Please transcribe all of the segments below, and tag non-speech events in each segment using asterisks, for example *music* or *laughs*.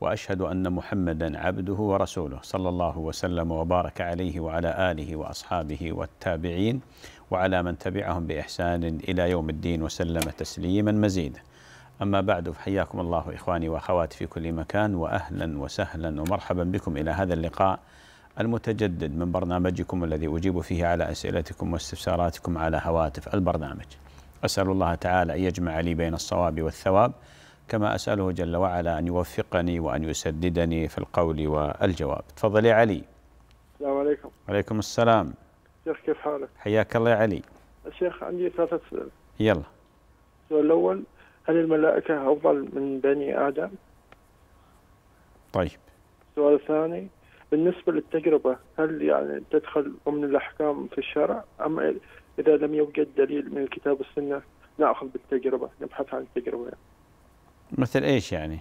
واشهد ان محمدا عبده ورسوله صلى الله وسلم وبارك عليه وعلى اله واصحابه والتابعين وعلى من تبعهم باحسان الى يوم الدين وسلم تسليما مزيدا. اما بعد فحياكم الله اخواني واخواتي في كل مكان واهلا وسهلا ومرحبا بكم الى هذا اللقاء المتجدد من برنامجكم الذي اجيب فيه على اسئلتكم واستفساراتكم على هواتف البرنامج. اسال الله تعالى ان يجمع لي بين الصواب والثواب. كما أسأله جل وعلا أن يوفقني وأن يسددني في القول والجواب تفضل يا علي السلام عليكم عليكم السلام شيخ كيف حالك حياك الله يا علي الشيخ عندي ثلاثة أسئلة يلا السؤال الأول هل الملائكة أفضل من بني آدم طيب السؤال الثاني بالنسبة للتجربة هل يعني تدخل ضمن الأحكام في الشرع أم إذا لم يوجد دليل من الكتاب والسنة نأخذ بالتجربة نبحث عن التجربة يعني. مثل ايش يعني؟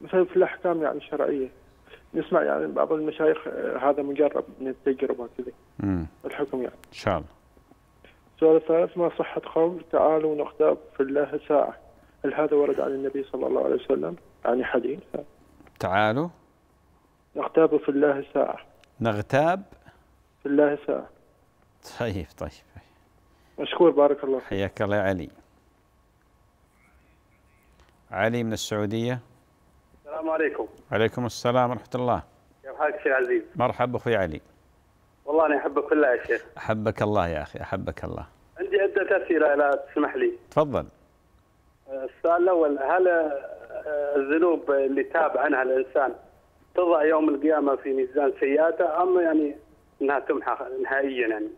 مثلا في الاحكام يعني الشرعيه نسمع يعني بعض المشايخ آه، هذا مجرب من التجربه كذا الحكم يعني ان شاء الله السؤال الثالث ما صحة قول تعالوا نغتاب في الله ساعة هل هذا ورد عن النبي صلى الله عليه وسلم يعني حديث تعالوا نغتاب في الله ساعة نغتاب في الله ساعة طيب طيب, طيب. مشكور بارك الله فيك حياك الله يا علي علي من السعودية السلام عليكم عليكم السلام ورحمة الله كيف حالك شيخ عزيز مرحبا أخوي علي والله أنا أحبك في يا شيخ أحبك الله يا أخي أحبك الله عندي عدة أسئلة إذا تسمح لي تفضل السؤال الأول هل الذنوب اللي تاب عنها الإنسان تضع يوم القيامة في ميزان سيئاته أم يعني أنها تمحى نهائيا يعني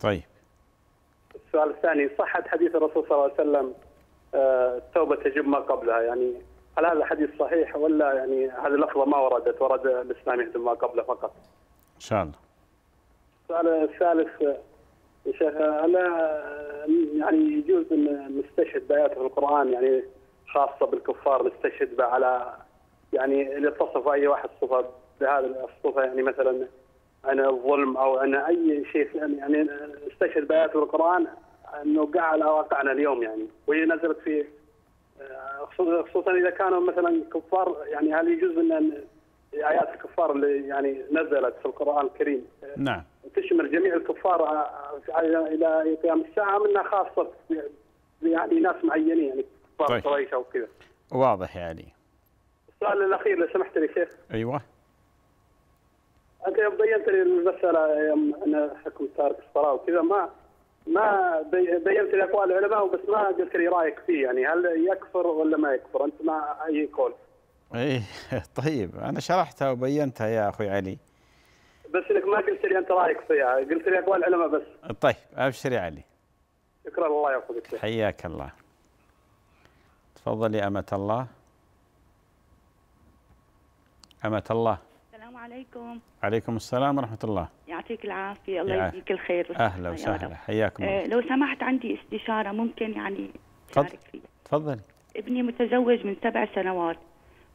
طيب السؤال الثاني صحة حديث الرسول صلى الله عليه وسلم آه، التوبه تجب ما قبلها يعني هل هذا الحديث صحيح ولا يعني هذه اللفظه ما وردت ورد الاسلام يهدم ما قبله فقط. ان شاء الله. السؤال الثالث يا شيخ انا يعني يجوز ان نستشهد بايات في القران يعني خاصه بالكفار نستشهد بها على يعني اللي تصف اي واحد صفه بهذه الصفه يعني مثلا عن الظلم او عن اي شيء يعني نستشهد بايات في القران انه قاع على واقعنا اليوم يعني وهي نزلت في آه، خصوصا اذا كانوا مثلا كفار يعني هل يجوز ان ايات الكفار اللي يعني نزلت في القران الكريم آه، نعم تشمل جميع الكفار آه، الى قيام الساعه منها خاصه يعني ناس معينين يعني كفار طيب. قريش او كذا واضح يعني السؤال الاخير لو سمحت لي شيخ ايوه انت يوم بينت لي المساله يوم انا حكم تارك الصلاه وكذا ما ما بينت الاقوال اقوال العلماء بس ما قلت لي رايك فيه يعني هل يكفر ولا ما يكفر انت ما اي قول؟ ايه *laughs* طيب انا شرحتها وبينتها يا اخوي علي بس انك ما قلت لي انت رايك فيها قلت لي اقوال العلماء بس طيب ابشر يا علي شكرا الله يحفظك حياك الله تفضلي امة الله أمة الله السلام عليكم عليكم السلام ورحمة الله يا يعني يعطيك العافيه الله يجزيك الخير اهلا وسهلا حياكم الله آه، لو سمحت عندي استشاره ممكن يعني تشارك فيها ابني متزوج من سبع سنوات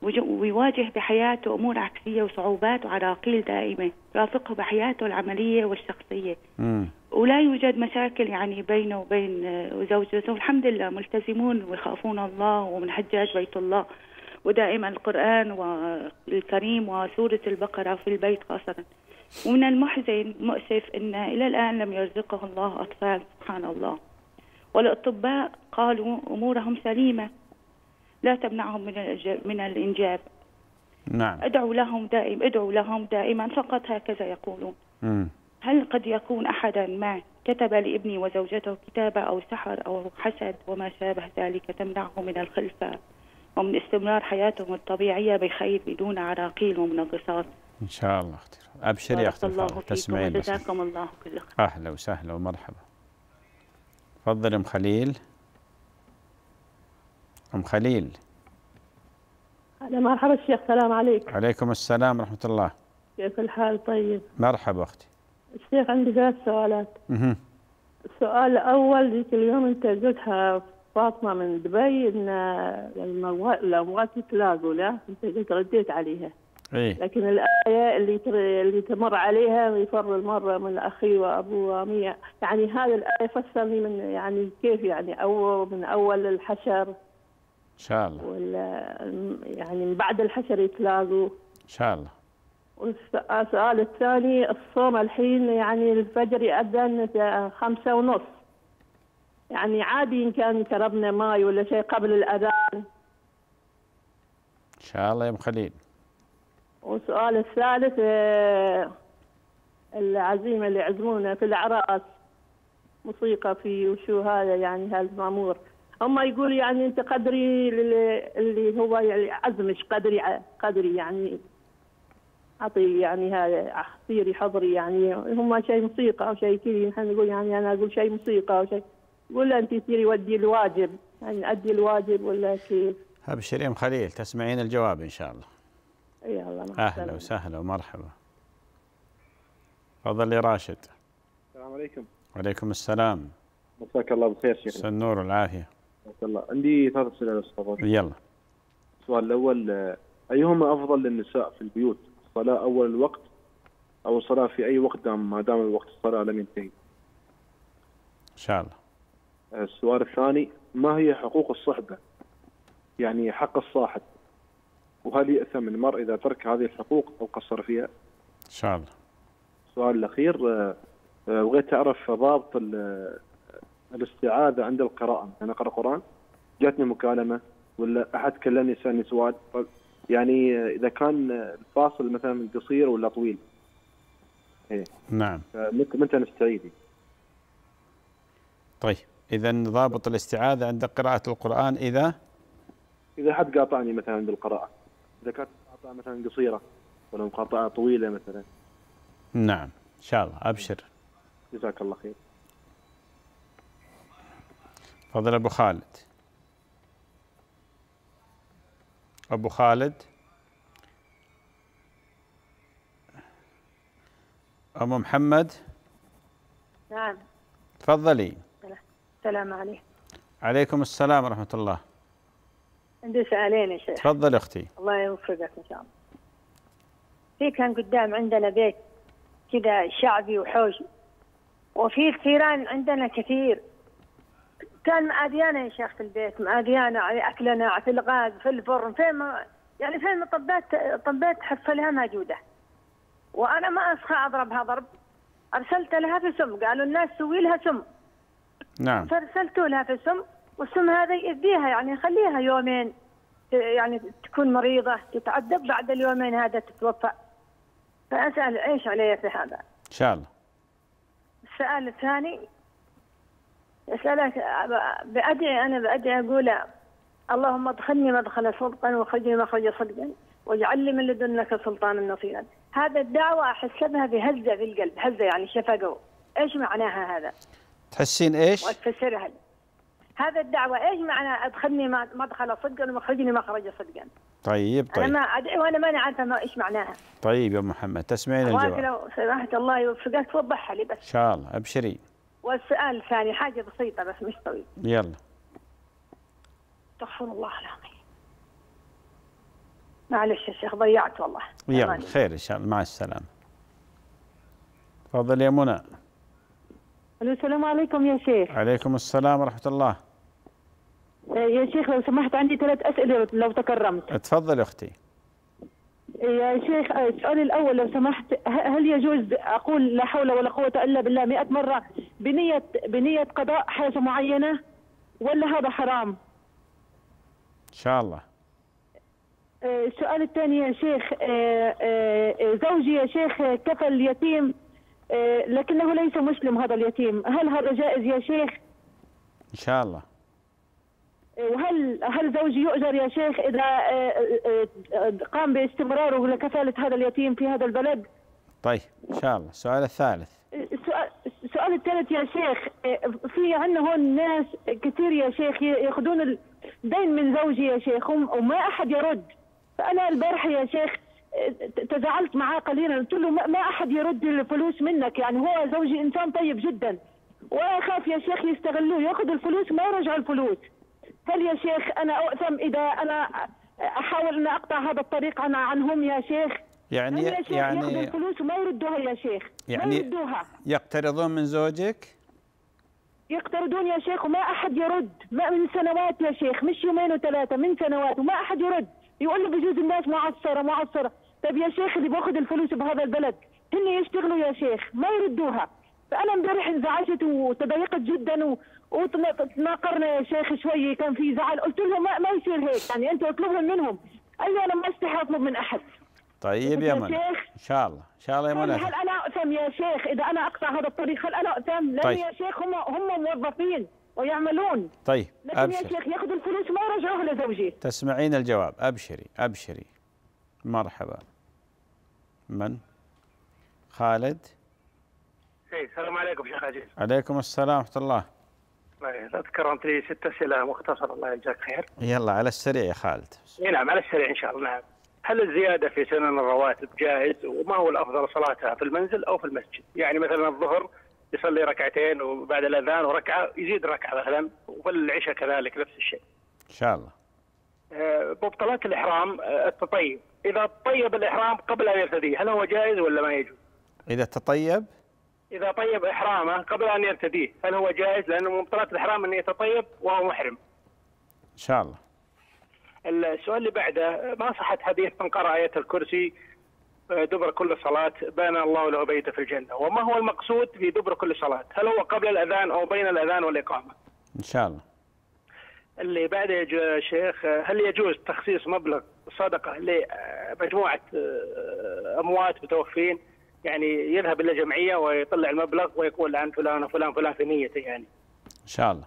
ويواجه بحياته امور عكسيه وصعوبات وعراقيل دائمه رافقه بحياته العمليه والشخصيه ولا يوجد مشاكل يعني بينه وبين آه، زوجته والحمد لله ملتزمون ويخافون الله ومن حجاج بيت الله ودائما القران والكريم وسوره البقره في البيت خاصه ومن المحزن مؤسف أن إلى الآن لم يرزقه الله أطفال سبحان الله والأطباء قالوا أمورهم سليمة لا تمنعهم من من الإنجاب نعم ادعوا لهم دائما ادعوا لهم دائما فقط هكذا يقولون م. هل قد يكون أحدا ما كتب لابني وزوجته كتابة أو سحر أو حسد وما شابه ذلك تمنعه من الخلفة ومن استمرار حياتهم الطبيعية بخير بدون عراقيل ومنغصات إن شاء الله أختي أبشري أختي الفاضلة تسمعين جزاكم الله كل خير أهلا وسهلا ومرحبا تفضل أم خليل أم خليل أهلا مرحبا الشيخ السلام عليكم عليكم السلام ورحمة الله كيف الحال طيب مرحبا أختي الشيخ عندي ثلاث سؤالات اها السؤال الأول ذيك اليوم أنت قلتها فاطمة من دبي إن يعني، الأموال يتلاقوا لا أنت قلت رديت عليها إيه؟ لكن الآية اللي اللي تمر عليها يفر المرة من أخي وأبوه أمية يعني هذه الآية فسرني من يعني كيف يعني أو من أول الحشر إن شاء الله ولا يعني من بعد الحشر يتلاقوا إن شاء الله والسؤال الثاني الصوم الحين يعني الفجر يأذن خمسة ونص يعني عادي إن كان شربنا ماي ولا شيء قبل الأذان إن شاء الله يا أم خليل والسؤال الثالث آه، العزيمة اللي يعزمونه في الأعراس موسيقى في وشو هذا يعني هالمامور هم يقول يعني أنت قدري اللي هو يعني عزمش قدري قدري يعني أعطي يعني هذا صيري حضري يعني هم شيء موسيقى أو شيء كذي نحن نقول يعني أنا أقول شيء موسيقى أو شيء ولا أنت سيري ودي الواجب يعني أدي الواجب ولا كيف هب شريم خليل تسمعين الجواب إن شاء الله إيه، يلا اهلا وسهلا ومرحبا تفضل يا راشد السلام عليكم وعليكم السلام مساك الله بالخير شيخ مساء النور والعافيه مساك الله عندي ثلاث اسئله استاذ يلا السؤال الاول ايهما افضل للنساء في البيوت الصلاه اول الوقت او الصلاه في اي وقت دام ما دام الوقت الصلاه لم ينتهي ان شاء الله السؤال الثاني ما هي حقوق الصحبه يعني حق الصاحب وهل يأثم المرء إذا ترك هذه الحقوق أو قصر فيها؟ إن شاء الله. السؤال الأخير آه، آه، بغيت أعرف ضابط آه، الاستعاذة عند القراءة، أنا أقرأ قرآن جاتني مكالمة ولا أحد كلمني سألني سؤال طيب، يعني إذا كان الفاصل مثلا قصير ولا طويل. إيه. نعم. متى نستعيذ؟ طيب إذا ضابط الاستعاذة عند قراءة القرآن إذا إذا حد قاطعني مثلا بالقراءة اذا كانت مقاطعه مثلا قصيره ولا مقاطعه طويله مثلا نعم ان شاء الله ابشر جزاك الله خير تفضل ابو خالد ابو خالد ام محمد نعم تفضلي السلام عليكم عليكم السلام ورحمه الله عندي سؤالين يا شيخ تفضل اختي الله يوفقك ان شاء الله في كان قدام عندنا بيت كذا شعبي وحوش وفي الثيران عندنا كثير كان معاديانا يا شيخ في البيت معاديانا على أكلنا في الغاز في الفرن فين ما يعني فين مطبات طبيت طبيت حصلها موجودة وأنا ما أسخى أضربها ضرب أرسلت لها في سم قالوا الناس سوي لها سم نعم فأرسلت لها في سم والسم هذا يأذيها يعني خليها يومين إيه، يعني تكون مريضة تتعذب بعد اليومين هذا تتوفى فأسأل إيش علي في هذا إن شاء الله السؤال الثاني أسألك بأدعي أنا بأدعي أقول اللهم ادخلني مدخل صدقا وخرجني مخرج صدقا واجعل لي من لدنك سلطانا نصيرا هذا الدعوة أحسبها بهزة في القلب هزة يعني شفقة إيش معناها هذا تحسين إيش وتفسرها لي هذا الدعوة إيش معنى أدخلني مدخلة صدقا ومخرجني مخرجة صدقا طيب طيب أنا ما أدعي وأنا ماني عارفة إيش معناها طيب يا محمد تسمعين الجواب لو سمحت الله يوفقك توضحها لي بس إن شاء الله أبشري والسؤال الثاني حاجة بسيطة بس مش طويل يلا استغفر الله العظيم معلش يا شيخ ضيعت والله يلا خير إن شاء الله مع السلامة تفضل يا منى السلام عليكم يا شيخ عليكم السلام ورحمة الله آه، يا شيخ لو سمحت عندي ثلاث أسئلة لو تكرمت تفضل يا أختي يا شيخ آه، السؤال الأول لو سمحت هل يجوز أقول لا حول ولا قوة إلا بالله 100 مرة بنية بنية قضاء حاجة معينة ولا هذا حرام؟ إن شاء الله آه، السؤال الثاني يا شيخ زوجي يا شيخ كفل يتيم آه، لكنه ليس مسلم هذا اليتيم هل هذا جائز يا شيخ ان شاء الله آه، وهل هل زوجي يؤجر يا شيخ اذا آه، قام باستمراره لكفاله هذا اليتيم في هذا البلد طيب ان شاء الله السؤال الثالث السؤال السؤال الثالث يا شيخ في عندنا هون ناس كثير يا شيخ ياخذون الدين من زوجي يا شيخ وما احد يرد فانا البارحه يا شيخ تزعلت معاه قليلا قلت له ما احد يرد الفلوس منك يعني هو زوجي انسان طيب جدا واخاف يا شيخ يستغلوه ياخذ الفلوس ما يرجع الفلوس هل يا شيخ انا اؤثم اذا انا احاول ان اقطع هذا الطريق انا عنهم يا شيخ يعني يا شيخ يعني الفلوس وما يردوها يا شيخ يعني ما يردوها يقترضون من زوجك يقترضون يا شيخ وما احد يرد ما من سنوات يا شيخ مش يومين وثلاثه من سنوات وما احد يرد يقول له بجوز الناس معصره معصره طيب يا شيخ اللي باخذ الفلوس بهذا البلد هن يشتغلوا يا شيخ ما يردوها فانا امبارح انزعجت وتضايقت جدا و... وتناقرنا يا شيخ شويه كان في زعل قلت لهم ما, ما يصير هيك يعني انت اطلبهم منهم لي انا ما استحي اطلب من احد طيب يا منى ان شاء الله ان شاء الله يا طيب، منى هل انا اؤثم يا شيخ اذا انا اقطع هذا الطريق هل انا اؤثم لان طيب. يا شيخ هم هم موظفين ويعملون طيب لكن أبشر. يا شيخ ياخذ الفلوس ما يرجعوها لزوجي تسمعين الجواب ابشري ابشري مرحبا من؟ خالد اي السلام عليكم شيخ عزيز عليكم السلام ورحمه الله طيب، الله انت لي ست اسئله مختصره الله يجزاك خير يلا على السريع يا خالد اي نعم على السريع ان شاء الله نعم هل الزياده في سنن الرواتب جائز وما هو الافضل صلاتها في المنزل او في المسجد؟ يعني مثلا الظهر يصلي ركعتين وبعد الاذان وركعه يزيد ركعه مثلا وفي العشاء كذلك نفس الشيء. ان شاء الله. آه، مبطلات الاحرام آه، التطيب اذا طيب الاحرام قبل ان يرتديه هل هو جائز ولا ما يجوز اذا تطيب اذا طيب احرامه قبل ان يرتديه هل هو جائز لانه مبطلات الاحرام ان يتطيب وهو محرم ان شاء الله السؤال اللي بعده ما صحة حديث من قرأ آية الكرسي آه، دبر كل صلاة بان الله له بيته في الجنة وما هو المقصود بدبر كل صلاة هل هو قبل الأذان أو بين الأذان والإقامة إن شاء الله اللي بعده يا شيخ هل يجوز تخصيص مبلغ صدقه لمجموعه آه، اموات متوفين يعني يذهب الى جمعيه ويطلع المبلغ ويقول عن فلان وفلان فلان في نيته يعني. ان شاء الله.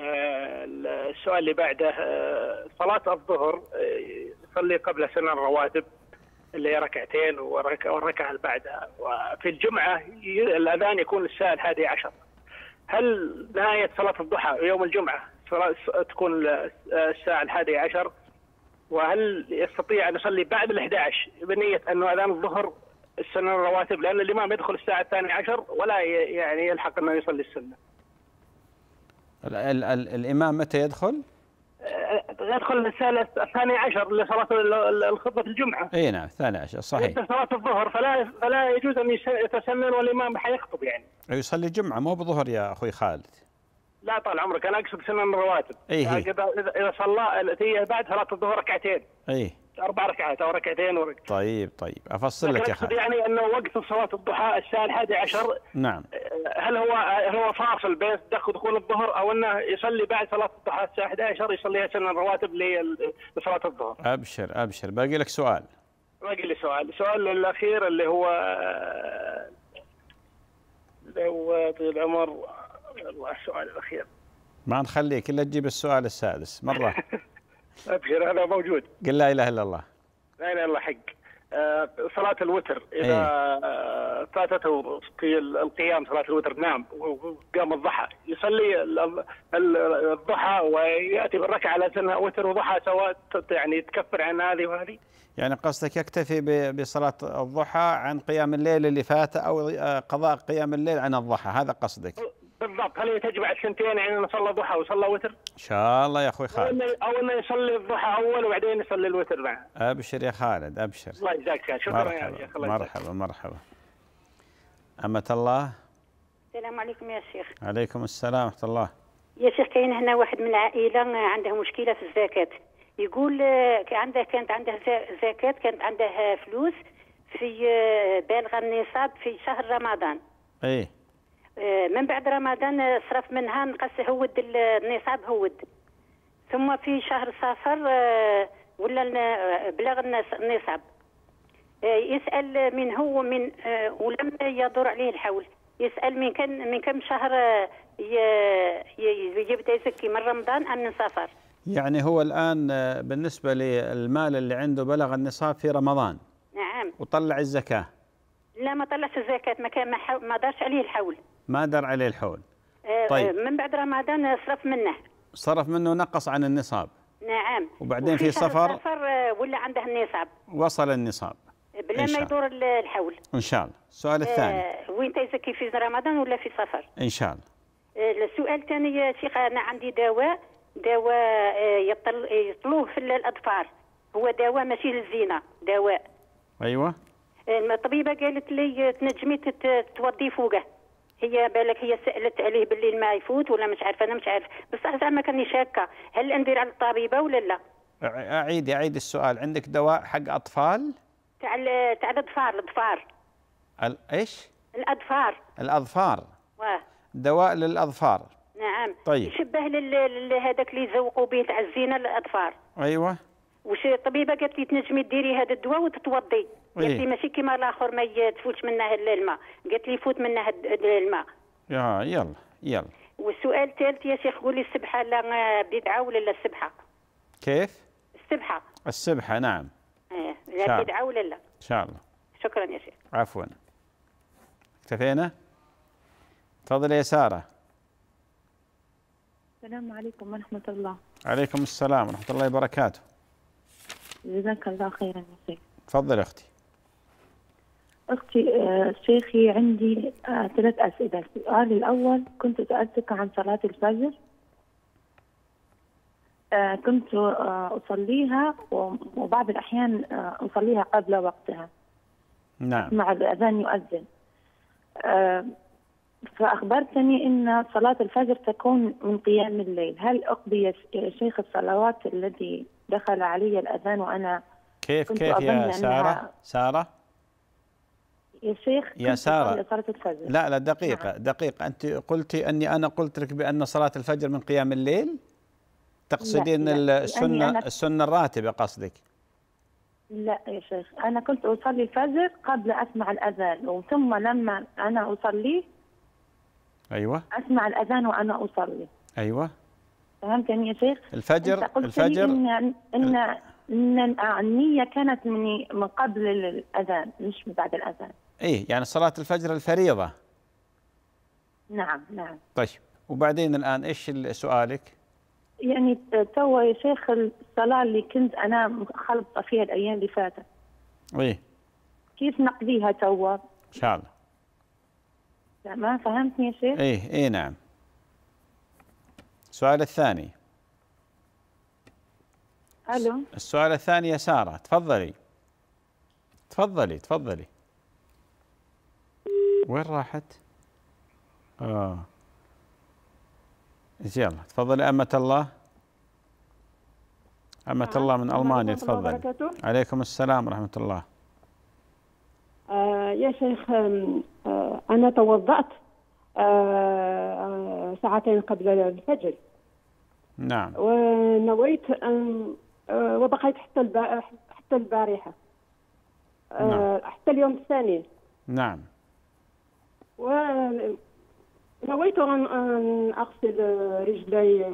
آه، السؤال اللي بعده آه، صلاه الظهر يصلي قبل سنة الرواتب اللي هي ركعتين والركعه اللي بعدها وفي الجمعه الاذان يكون الساعه الحادي عشر هل نهايه صلاه الضحى يوم الجمعه تكون الساعه الحادية عشر وهل يستطيع ان يصلي بعد ال 11 بنيه انه اذان الظهر السنه الرواتب لان الامام يدخل الساعه الثانية عشر ولا يعني يلحق انه يصلي السنه. الـ الـ الـ الامام متى يدخل؟ أه، يدخل الساعه الثانية عشر لصلاه الخطبه الجمعه. اي نعم الثانية عشر صحيح. صلاه الظهر فلا فلا يجوز ان يتسنن والامام حيخطب يعني. يصلي جمعه مو بظهر يا اخوي خالد. لا طال عمرك انا اقصد سنن الرواتب إيه. إيه. يعني اذا اذا صلى هي بعد صلاه الظهر ركعتين اي اربع ركعات او ركعتين وركعتين طيب طيب افصل لك يا خالد يعني انه وقت صلاه الضحى الساعه 11 نعم آه، هل هو هل آه، هو فاصل بين دخول الظهر او انه يصلي بعد صلاه الضحى الساعه 11 يصليها سنن الرواتب لصلاه الظهر ابشر ابشر باقي لك سؤال باقي لي سؤال السؤال الاخير اللي هو آه، اللي هو طويل العمر الله السؤال الاخير ما نخليك الا تجيب السؤال السادس مره *laughs* ابشر هذا موجود قل لا اله الا الله لا اله الا الله حق آه، صلاة الوتر إذا ايه؟ آه، فاتته في القيام صلاة الوتر نام وقام الضحى يصلي الضحى ويأتي بالركعة على سنة وتر وضحى سواء يعني تكفر عن هذه وهذه يعني قصدك يكتفي بصلاة الضحى عن قيام الليل اللي فات أو آه، قضاء قيام الليل عن الضحى هذا قصدك بالضبط هل يتجمع الثنتين يعني نصلى ضحى وصلى وتر؟ ان شاء الله يا اخوي خالد او انه يصلي الضحى اول وبعدين يصلي الوتر معه ابشر يا خالد ابشر الله يجزاك خير شكرا يا شيخ الله مرحبا مرحبا أمة الله السلام عليكم يا شيخ عليكم السلام ورحمة الله يا شيخ كاين هنا واحد من العائلة عنده مشكلة في الزكاة يقول آه، عنده كانت عنده زكاة كانت عنده فلوس في آه، بالغ النصاب في شهر رمضان ايه آه، من بعد رمضان آه، صرف منها نقص هود النصاب هود ثم في شهر صفر آه، ولا بلغ النصاب يسأل من هو من ولم يدور عليه الحول يسأل من كان من كم شهر يبدأ يزكي من رمضان أم من صفر يعني هو الآن بالنسبة للمال اللي عنده بلغ النصاب في رمضان نعم وطلع الزكاة لا ما طلعش الزكاة ما كان ما دارش عليه الحول ما دار عليه الحول آه، آه، طيب من بعد رمضان صرف منه صرف منه نقص عن النصاب نعم وبعدين في صفر صفر آه، ولا عنده النصاب وصل النصاب بلا ما يدور الحول ان شاء الله السؤال الثاني آه وين تزكي في رمضان ولا في صفر ان شاء الله آه السؤال الثاني يا شيخ انا عندي دواء دواء يطل يطلوه في الاطفال هو دواء ماشي للزينه دواء ايوه الطبيبه قالت لي تنجمي توضي فوقه هي بالك هي سالت عليه باللي الماء يفوت ولا مش عارفه انا مش عارف بصح زعما كاني شاكه هل ندير على الطبيبه ولا لا اعيد اعيد السؤال عندك دواء حق اطفال تاع تاع الاطفال الاطفال ايش الاظفار الاظفار واه دواء للاظفار نعم طيب يشبه لهذاك اللي يزوقوا به تاع الزينه للاطفال ايوه وش الطبيبه قالت لي تنجمي ديري هذا الدواء وتتوضي قالت إيه. لي ماشي كيما الاخر ما تفوتش منها الماء قالت لي فوت منها الماء اه يلا يلا والسؤال الثالث يا شيخ قولي السبحه لا آه، بدعه ولا لا السبحه كيف السبحه السبحه نعم ايه لا بدعه ولا لا ان شاء الله شكرا يا شيخ عفوا اكتفينا تفضلي يا ساره السلام عليكم ورحمه الله عليكم السلام ورحمه الله وبركاته جزاك الله خيرا يا شيخ تفضلي اختي أختي آه، شيخي عندي آه، ثلاث أسئلة السؤال الأول كنت سألتك عن صلاة الفجر آه، كنت أصليها وبعض الأحيان أصليها قبل وقتها نعم مع الأذان يؤذن فأخبرتني أن صلاة الفجر تكون من قيام الليل هل أقضي شيخ الصلوات الذي دخل علي الأذان وأنا كيف كيف يا سارة سارة يا شيخ يا سارة صلاة الفجر لا لا دقيقة نعم. دقيقة أنت قلتي أني أنا قلت لك بأن صلاة الفجر من قيام الليل تقصدين لا لا. يعني السنة يعني السنة الراتبة قصدك لا يا شيخ أنا كنت أصلي الفجر قبل أسمع الأذان وثم لما أنا أصلي أيوة أسمع الأذان وأنا أصلي أيوة فهمتني يا شيخ الفجر الفجر إن إن إن النية كانت من من قبل الأذان مش بعد الأذان ايه يعني صلاة الفجر الفريضة نعم نعم طيب وبعدين الآن إيش سؤالك؟ يعني تو يا شيخ الصلاة اللي كنت أنا مخلطة فيها الأيام اللي فاتت إيه كيف نقضيها تو؟ إن شاء الله تمام فهمتني يا شيخ؟ إيه إيه نعم السؤال الثاني ألو السؤال الثاني يا سارة تفضلي تفضلي تفضلي وين راحت؟ اه يلا تفضلي أمة الله أمة نعم، الله من ألمانيا تفضل عليكم السلام ورحمة الله آه يا شيخ آه أنا توضأت آه،, آه ساعتين قبل الفجر نعم ونويت أن آه، وبقيت حتى حتى البارحة آه، نعم. حتى اليوم الثاني نعم ونويت أن أغسل رجلي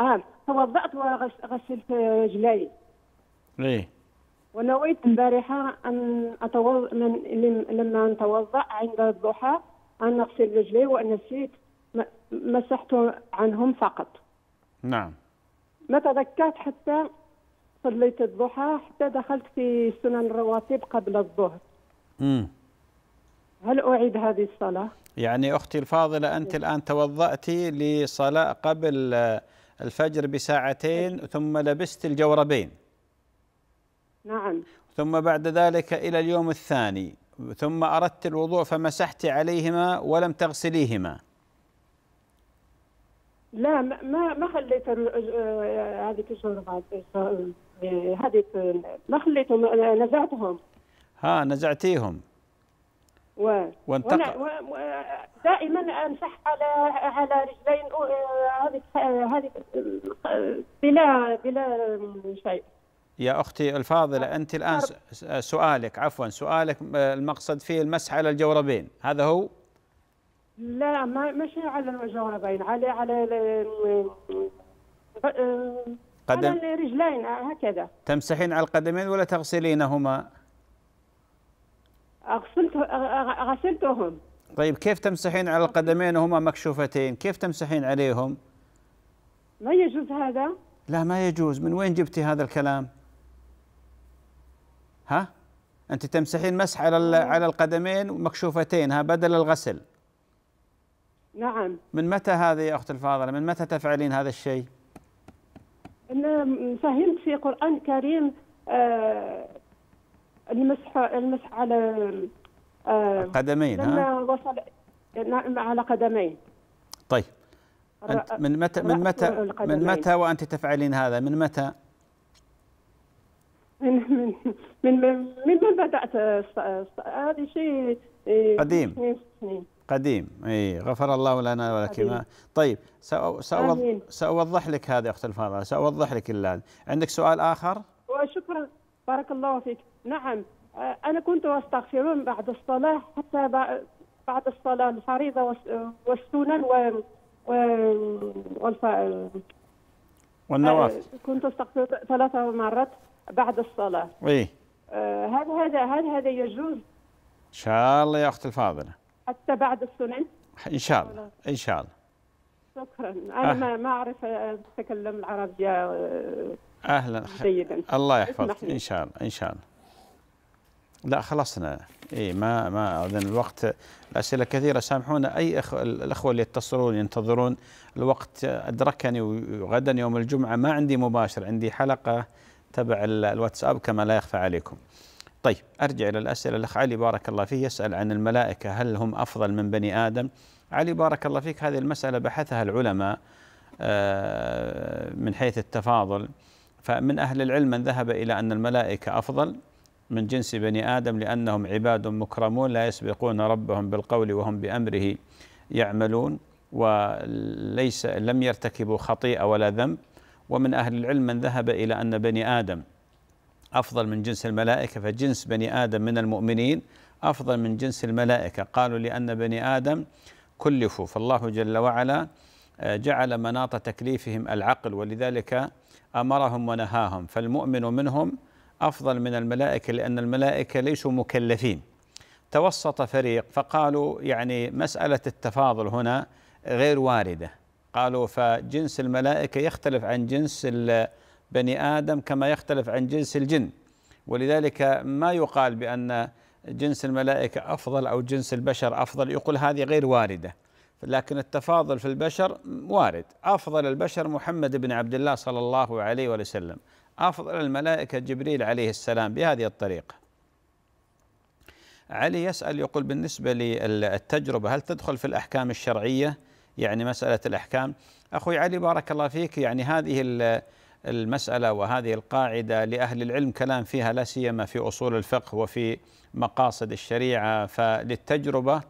آه توضأت وغسلت رجلي إيه ونويت البارحة أن أتوضأ من لما نتوضا عند الضحى أن أغسل رجلي ونسيت مسحت عنهم فقط نعم ما تذكرت حتى صليت الضحى حتى دخلت في سنن الرواتب قبل الظهر امم هل أعيد هذه الصلاة؟ يعني أختي الفاضلة أنت إيه. الآن توضأت لصلاة قبل الفجر بساعتين إيه. ثم لبست الجوربين نعم ثم بعد ذلك إلى اليوم الثاني ثم أردت الوضوء فمسحت عليهما ولم تغسليهما لا ما ما خليت آه، هذه الشربات آه، هذه ما خليتهم آه، نزعتهم ها نزعتيهم و... وانتقل و... دائما امسح على على رجلين آه، هذه آه، هذه بلا بلا شيء يا اختي الفاضله آه، انت الان سؤالك عفوا سؤالك المقصد فيه المسح على الجوربين هذا هو لا ما مش على الجوربين على على قدم على الرجلين هكذا تمسحين على القدمين ولا تغسلينهما؟ أغسلت غسلتهم طيب كيف تمسحين على القدمين وهما مكشوفتين كيف تمسحين عليهم ما يجوز هذا لا ما يجوز من وين جبتي هذا الكلام ها انت تمسحين مسح على نعم. على القدمين مكشوفتين ها بدل الغسل نعم من متى هذه يا اخت الفاضله من متى تفعلين هذا الشيء انا فهمت في قران كريم آه المسح المسح على آه، قدمين ها وصل نعم على قدمين طيب أنت من متى من متى من متى وانت تفعلين هذا من متى من من من من, من بدات هذا شيء إيه، قديم قديم اي غفر الله لنا ولك ما طيب سأوض... ساوضح لك هذا يا اختي الفاضله ساوضح لك الان عندك سؤال اخر وشكرا بارك الله فيك نعم آه، أنا كنت أستغفر بعد الصلاة حتى بعد الصلاة الفريضة والسنن و, والف... والنوافل آه، كنت أستغفر ثلاث مرات بعد الصلاة إيه هل آه، هذا هل هذا يجوز؟ إن شاء الله يا أختي الفاضلة حتى بعد السنن؟ إن شاء الله إن شاء الله شكرا أنا أه. ما أعرف أتكلم العربية أهلا جيدا الله يحفظك إن شاء الله إن شاء الله لا خلصنا اي ما ما اذن الوقت الاسئله كثيره سامحونا اي أخ الاخوه اللي يتصلون ينتظرون الوقت ادركني وغدا يوم الجمعه ما عندي مباشر عندي حلقه تبع الواتساب كما لا يخفى عليكم. طيب ارجع الى الاسئله الاخ علي بارك الله فيه يسال عن الملائكه هل هم افضل من بني ادم؟ علي بارك الله فيك هذه المساله بحثها العلماء آه، من حيث التفاضل فمن اهل العلم من ذهب الى ان الملائكه افضل من جنس بني آدم لأنهم عباد مكرمون لا يسبقون ربهم بالقول وهم بأمره يعملون وليس لم يرتكبوا خطيئة ولا ذنب ومن أهل العلم من ذهب إلى أن بني آدم أفضل من جنس الملائكة فجنس بني آدم من المؤمنين أفضل من جنس الملائكة قالوا لأن بني آدم كلفوا فالله جل وعلا آه، جعل مناط تكليفهم العقل ولذلك أمرهم ونهاهم فالمؤمن منهم أفضل من الملائكة لأن الملائكة ليسوا مكلفين توسط فريق فقالوا يعني مسألة التفاضل هنا غير واردة قالوا فجنس الملائكة يختلف عن جنس بني آدم كما يختلف عن جنس الجن ولذلك ما يقال بأن جنس الملائكة أفضل أو جنس البشر أفضل يقول هذه غير واردة لكن التفاضل في البشر وارد أفضل البشر محمد بن عبد الله صلى الله عليه وسلم أفضل الملائكة جبريل عليه السلام بهذه الطريقة علي يسأل يقول بالنسبة للتجربة هل تدخل في الأحكام الشرعية يعني مسألة الأحكام أخوي علي بارك الله فيك يعني هذه المسألة وهذه القاعدة لأهل العلم كلام فيها لا سيما في أصول الفقه وفي مقاصد الشريعة فللتجربة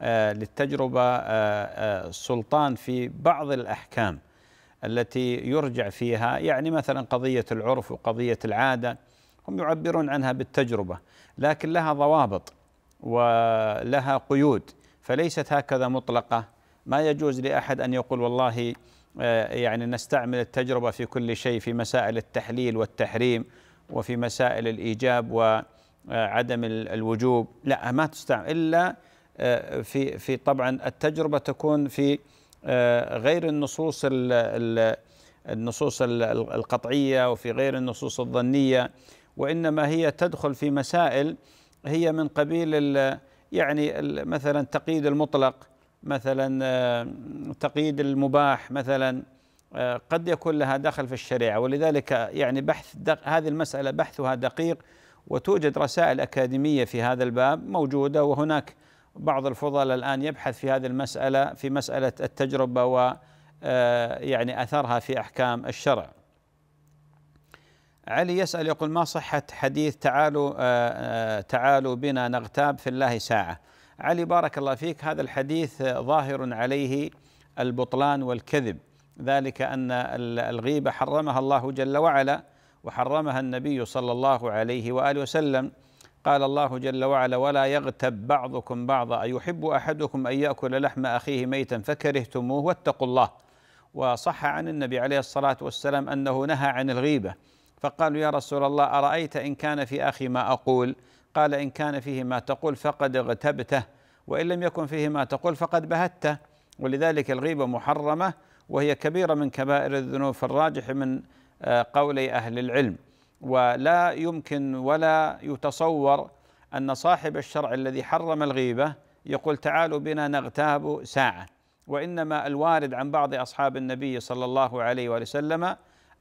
آه، للتجربة آه، آه، سلطان في بعض الأحكام التي يرجع فيها يعني مثلا قضية العرف وقضية العادة هم يعبرون عنها بالتجربة لكن لها ضوابط ولها قيود فليست هكذا مطلقة ما يجوز لأحد أن يقول والله آه، يعني نستعمل التجربة في كل شيء في مسائل التحليل والتحريم وفي مسائل الإيجاب وعدم الوجوب لا ما تستعمل إلا آه، في في طبعا التجربة تكون في آه، غير النصوص النصوص القطعيه وفي غير النصوص الظنيه وانما هي تدخل في مسائل هي من قبيل يعني مثلا تقييد المطلق مثلا آه، تقييد المباح مثلا آه، قد يكون لها دخل في الشريعه ولذلك يعني بحث هذه المساله بحثها دقيق وتوجد رسائل اكاديميه في هذا الباب موجوده وهناك بعض الفضل الآن يبحث في هذه المسألة في مسألة التجربة و آه، يعني أثرها في أحكام الشرع علي يسأل يقول ما صحة حديث تعالوا آه، آه، تعالوا بنا نغتاب في الله ساعة علي بارك الله فيك هذا الحديث ظاهر عليه البطلان والكذب ذلك أن الغيبة حرمها الله جل وعلا وحرمها النبي صلى الله عليه وآله وسلم قال الله جل وعلا ولا يغتب بعضكم بعضا أيحب أحدكم أن يأكل لحم أخيه ميتا فكرهتموه واتقوا الله وصح عن النبي عليه الصلاة والسلام أنه نهى عن الغيبة فقالوا يا رسول الله أرأيت إن كان في أخي ما أقول قال إن كان فيه ما تقول فقد اغتبته وإن لم يكن فيه ما تقول فقد بهته ولذلك الغيبة محرمة وهي كبيرة من كبائر الذنوب فالراجح من آه، قولي أهل العلم ولا يمكن ولا يتصور أن صاحب الشرع الذي حرم الغيبة يقول تعالوا بنا نغتاب ساعة وإنما الوارد عن بعض أصحاب النبي صلى الله عليه وسلم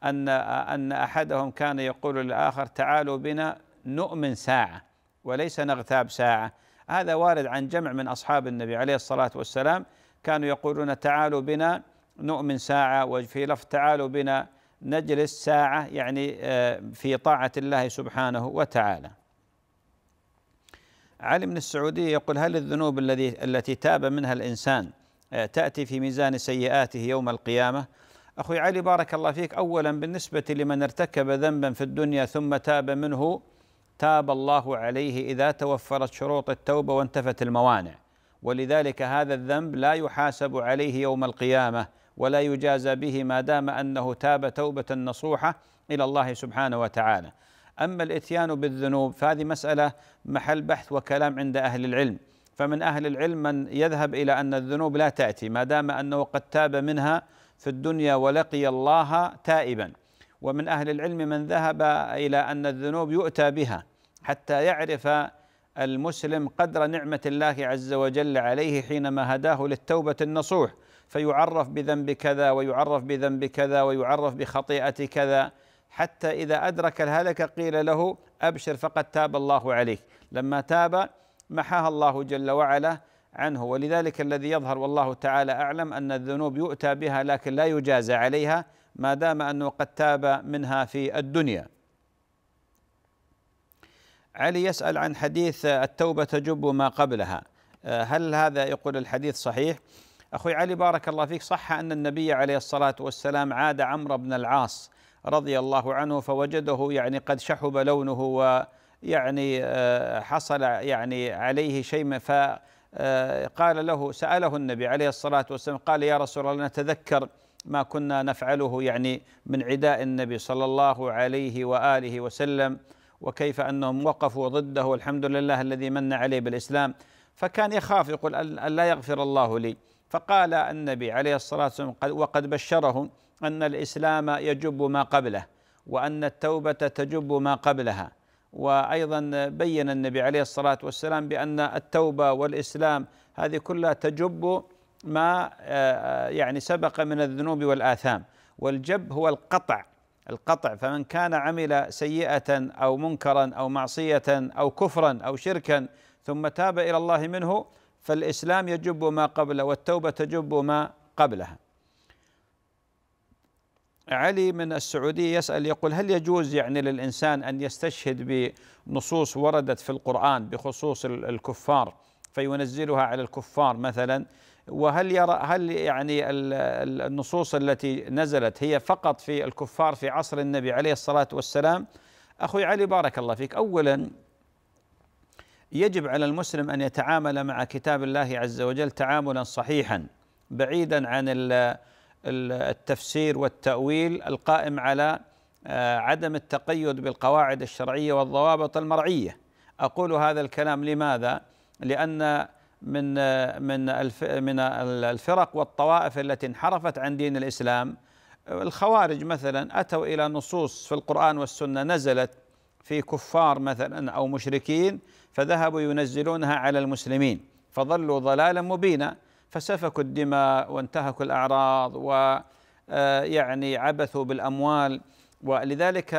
أن أن أحدهم كان يقول للآخر تعالوا بنا نؤمن ساعة وليس نغتاب ساعة هذا وارد عن جمع من أصحاب النبي عليه الصلاة والسلام كانوا يقولون تعالوا بنا نؤمن ساعة وفي لفظ تعالوا بنا نجلس ساعة يعني آه، في طاعة الله سبحانه وتعالى علي من السعودية يقول هل الذنوب الذي التي تاب منها الإنسان آه، تأتي في ميزان سيئاته يوم القيامة أخوي علي بارك الله فيك أولا بالنسبة لمن ارتكب ذنبا في الدنيا ثم تاب منه تاب الله عليه إذا توفرت شروط التوبة وانتفت الموانع ولذلك هذا الذنب لا يحاسب عليه يوم القيامة ولا يجازى به ما دام انه تاب توبه نصوحه الى الله سبحانه وتعالى. اما الاتيان بالذنوب فهذه مساله محل بحث وكلام عند اهل العلم، فمن اهل العلم من يذهب الى ان الذنوب لا تاتي ما دام انه قد تاب منها في الدنيا ولقي الله تائبا. ومن اهل العلم من ذهب الى ان الذنوب يؤتى بها حتى يعرف المسلم قدر نعمه الله عز وجل عليه حينما هداه للتوبه النصوح فيعرف بذنب كذا ويعرف بذنب كذا ويعرف بخطيئة كذا حتى إذا أدرك الهلك قيل له أبشر فقد تاب الله عليك لما تاب محاها الله جل وعلا عنه ولذلك الذي يظهر والله تعالى أعلم أن الذنوب يؤتى بها لكن لا يجازى عليها ما دام أنه قد تاب منها في الدنيا علي يسأل عن حديث التوبة تجب ما قبلها آه، هل هذا يقول الحديث صحيح؟ أخوي علي بارك الله فيك صح أن النبي عليه الصلاة والسلام عاد عمرو بن العاص رضي الله عنه فوجده يعني قد شحب لونه ويعني آه، حصل يعني عليه شيء فقال آه، له سأله النبي عليه الصلاة والسلام قال يا رسول الله نتذكر ما كنا نفعله يعني من عداء النبي صلى الله عليه وآله وسلم وكيف أنهم وقفوا ضده والحمد لله الذي من عليه بالإسلام فكان يخاف يقول ألا يغفر الله لي فقال النبي عليه الصلاة والسلام وقد بشرهم أن الإسلام يجب ما قبله وأن التوبة تجب ما قبلها وأيضا بين النبي عليه الصلاة والسلام بأن التوبة والإسلام هذه كلها تجب ما آه، آه، يعني سبق من الذنوب والآثام والجب هو القطع القطع فمن كان عمل سيئة أو منكرا أو معصية أو كفرا أو شركا ثم تاب إلى الله منه فالإسلام يجب ما قبله والتوبة تجب ما قبلها علي من السعودية يسأل يقول هل يجوز يعني للإنسان أن يستشهد بنصوص وردت في القرآن بخصوص الكفار فينزلها على الكفار مثلا وهل يرى هل يعني النصوص التي نزلت هي فقط في الكفار في عصر النبي عليه الصلاة والسلام أخوي علي بارك الله فيك أولا يجب على المسلم أن يتعامل مع كتاب الله عز وجل تعاملا صحيحا بعيدا عن التفسير والتأويل القائم على آه، عدم التقيد بالقواعد الشرعية والضوابط المرعية أقول هذا الكلام لماذا؟ لأن من آه، من من الفرق والطوائف التي انحرفت عن دين الإسلام الخوارج مثلا أتوا إلى نصوص في القرآن والسنة نزلت في كفار مثلا او مشركين فذهبوا ينزلونها على المسلمين فظلوا ضلالا مبينا فسفكوا الدماء وانتهكوا الاعراض و آه، يعني عبثوا بالاموال ولذلك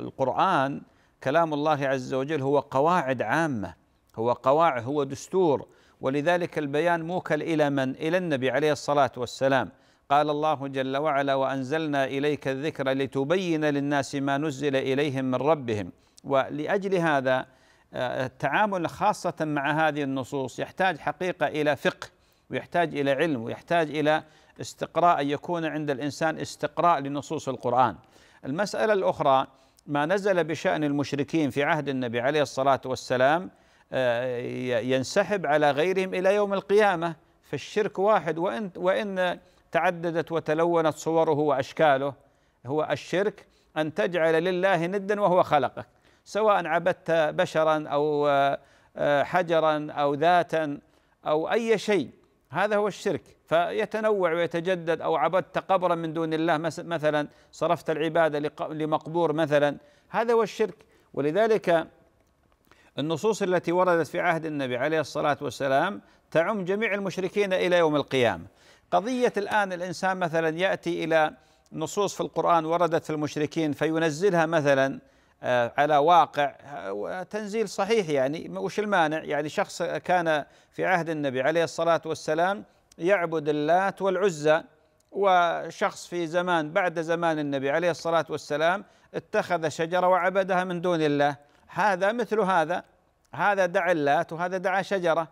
القران كلام الله عز وجل هو قواعد عامه هو قواعد هو دستور ولذلك البيان موكل الى من؟ الى النبي عليه الصلاه والسلام قال الله جل وعلا وأنزلنا إليك الذكر لتبين للناس ما نزل إليهم من ربهم ولأجل هذا آه، التعامل خاصة مع هذه النصوص يحتاج حقيقة إلى فقه ويحتاج إلى علم ويحتاج إلى استقراء أن يكون عند الإنسان استقراء لنصوص القرآن المسألة الأخرى ما نزل بشأن المشركين في عهد النبي عليه الصلاة والسلام آه، ينسحب على غيرهم إلى يوم القيامة فالشرك واحد وإن, وإن تعددت وتلونت صوره واشكاله هو الشرك ان تجعل لله ندا وهو خلقك سواء عبدت بشرا او آه، حجرا او ذاتا او اي شيء هذا هو الشرك فيتنوع ويتجدد او عبدت قبرا من دون الله مثلا صرفت العباده لمقبور مثلا هذا هو الشرك ولذلك النصوص التي وردت في عهد النبي عليه الصلاه والسلام تعم جميع المشركين الى يوم القيامه قضية الآن الإنسان مثلا يأتي إلى نصوص في القرآن وردت في المشركين فينزلها مثلا آه، على واقع آه، تنزيل صحيح يعني وش المانع يعني شخص كان في عهد النبي عليه الصلاة والسلام يعبد اللات والعزى وشخص في زمان بعد زمان النبي عليه الصلاة والسلام اتخذ شجرة وعبدها من دون الله هذا مثل هذا هذا دعا اللات وهذا دعا شجرة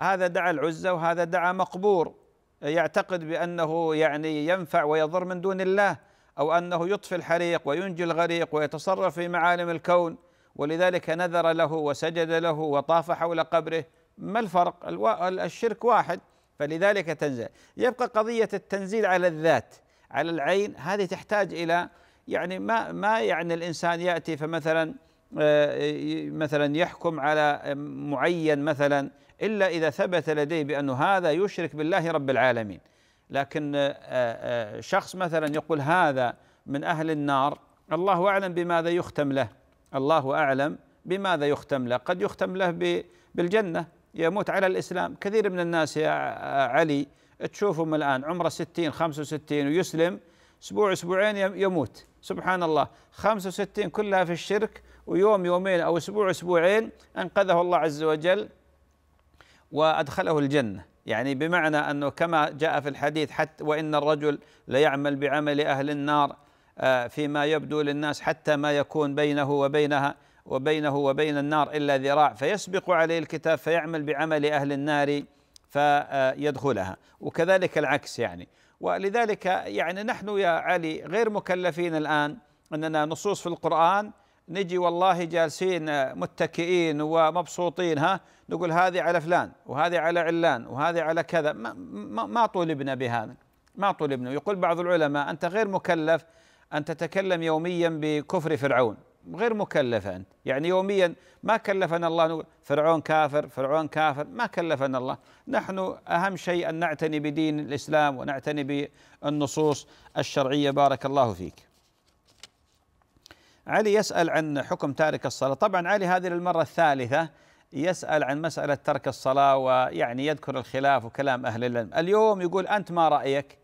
هذا دعا العزى وهذا دعا مقبور يعتقد بأنه يعني ينفع ويضر من دون الله أو أنه يطفي الحريق وينجي الغريق ويتصرف في معالم الكون ولذلك نذر له وسجد له وطاف حول قبره ما الفرق الشرك واحد فلذلك تنزل يبقى قضية التنزيل على الذات على العين هذه تحتاج إلى يعني ما ما يعني الإنسان يأتي فمثلا آه، مثلا يحكم على معين مثلا الا اذا ثبت لديه بانه هذا يشرك بالله رب العالمين لكن آه، آه، شخص مثلا يقول هذا من اهل النار الله اعلم بماذا يختم له الله اعلم بماذا يختم له قد يختم له بالجنه يموت على الاسلام كثير من الناس يا علي تشوفهم الان عمره 60 65 ويسلم اسبوع اسبوعين يموت سبحان الله 65 كلها في الشرك ويوم يومين أو أسبوع أسبوعين أنقذه الله عز وجل وأدخله الجنة يعني بمعنى أنه كما جاء في الحديث حتى وإن الرجل ليعمل بعمل أهل النار آه، فيما يبدو للناس حتى ما يكون بينه وبينها وبينه وبين النار إلا ذراع فيسبق عليه الكتاب فيعمل بعمل أهل النار فيدخلها وكذلك العكس يعني ولذلك يعني نحن يا علي غير مكلفين الآن أننا نصوص في القرآن نجي والله جالسين متكئين ومبسوطين ها نقول هذه على فلان وهذه على علان وهذه على كذا ما, ما طولبنا بهذا ما طولبنا يقول بعض العلماء أنت غير مكلف أن تتكلم يوميا بكفر فرعون غير مكلف أنت يعني يوميا ما كلفنا الله نقول فرعون كافر فرعون كافر ما كلفنا الله نحن أهم شيء أن نعتني بدين الإسلام ونعتني بالنصوص الشرعية بارك الله فيك علي يسأل عن حكم تارك الصلاة طبعا علي هذه للمرة الثالثة يسأل عن مسألة ترك الصلاة ويعني يذكر الخلاف وكلام أهل العلم اليوم يقول أنت ما رأيك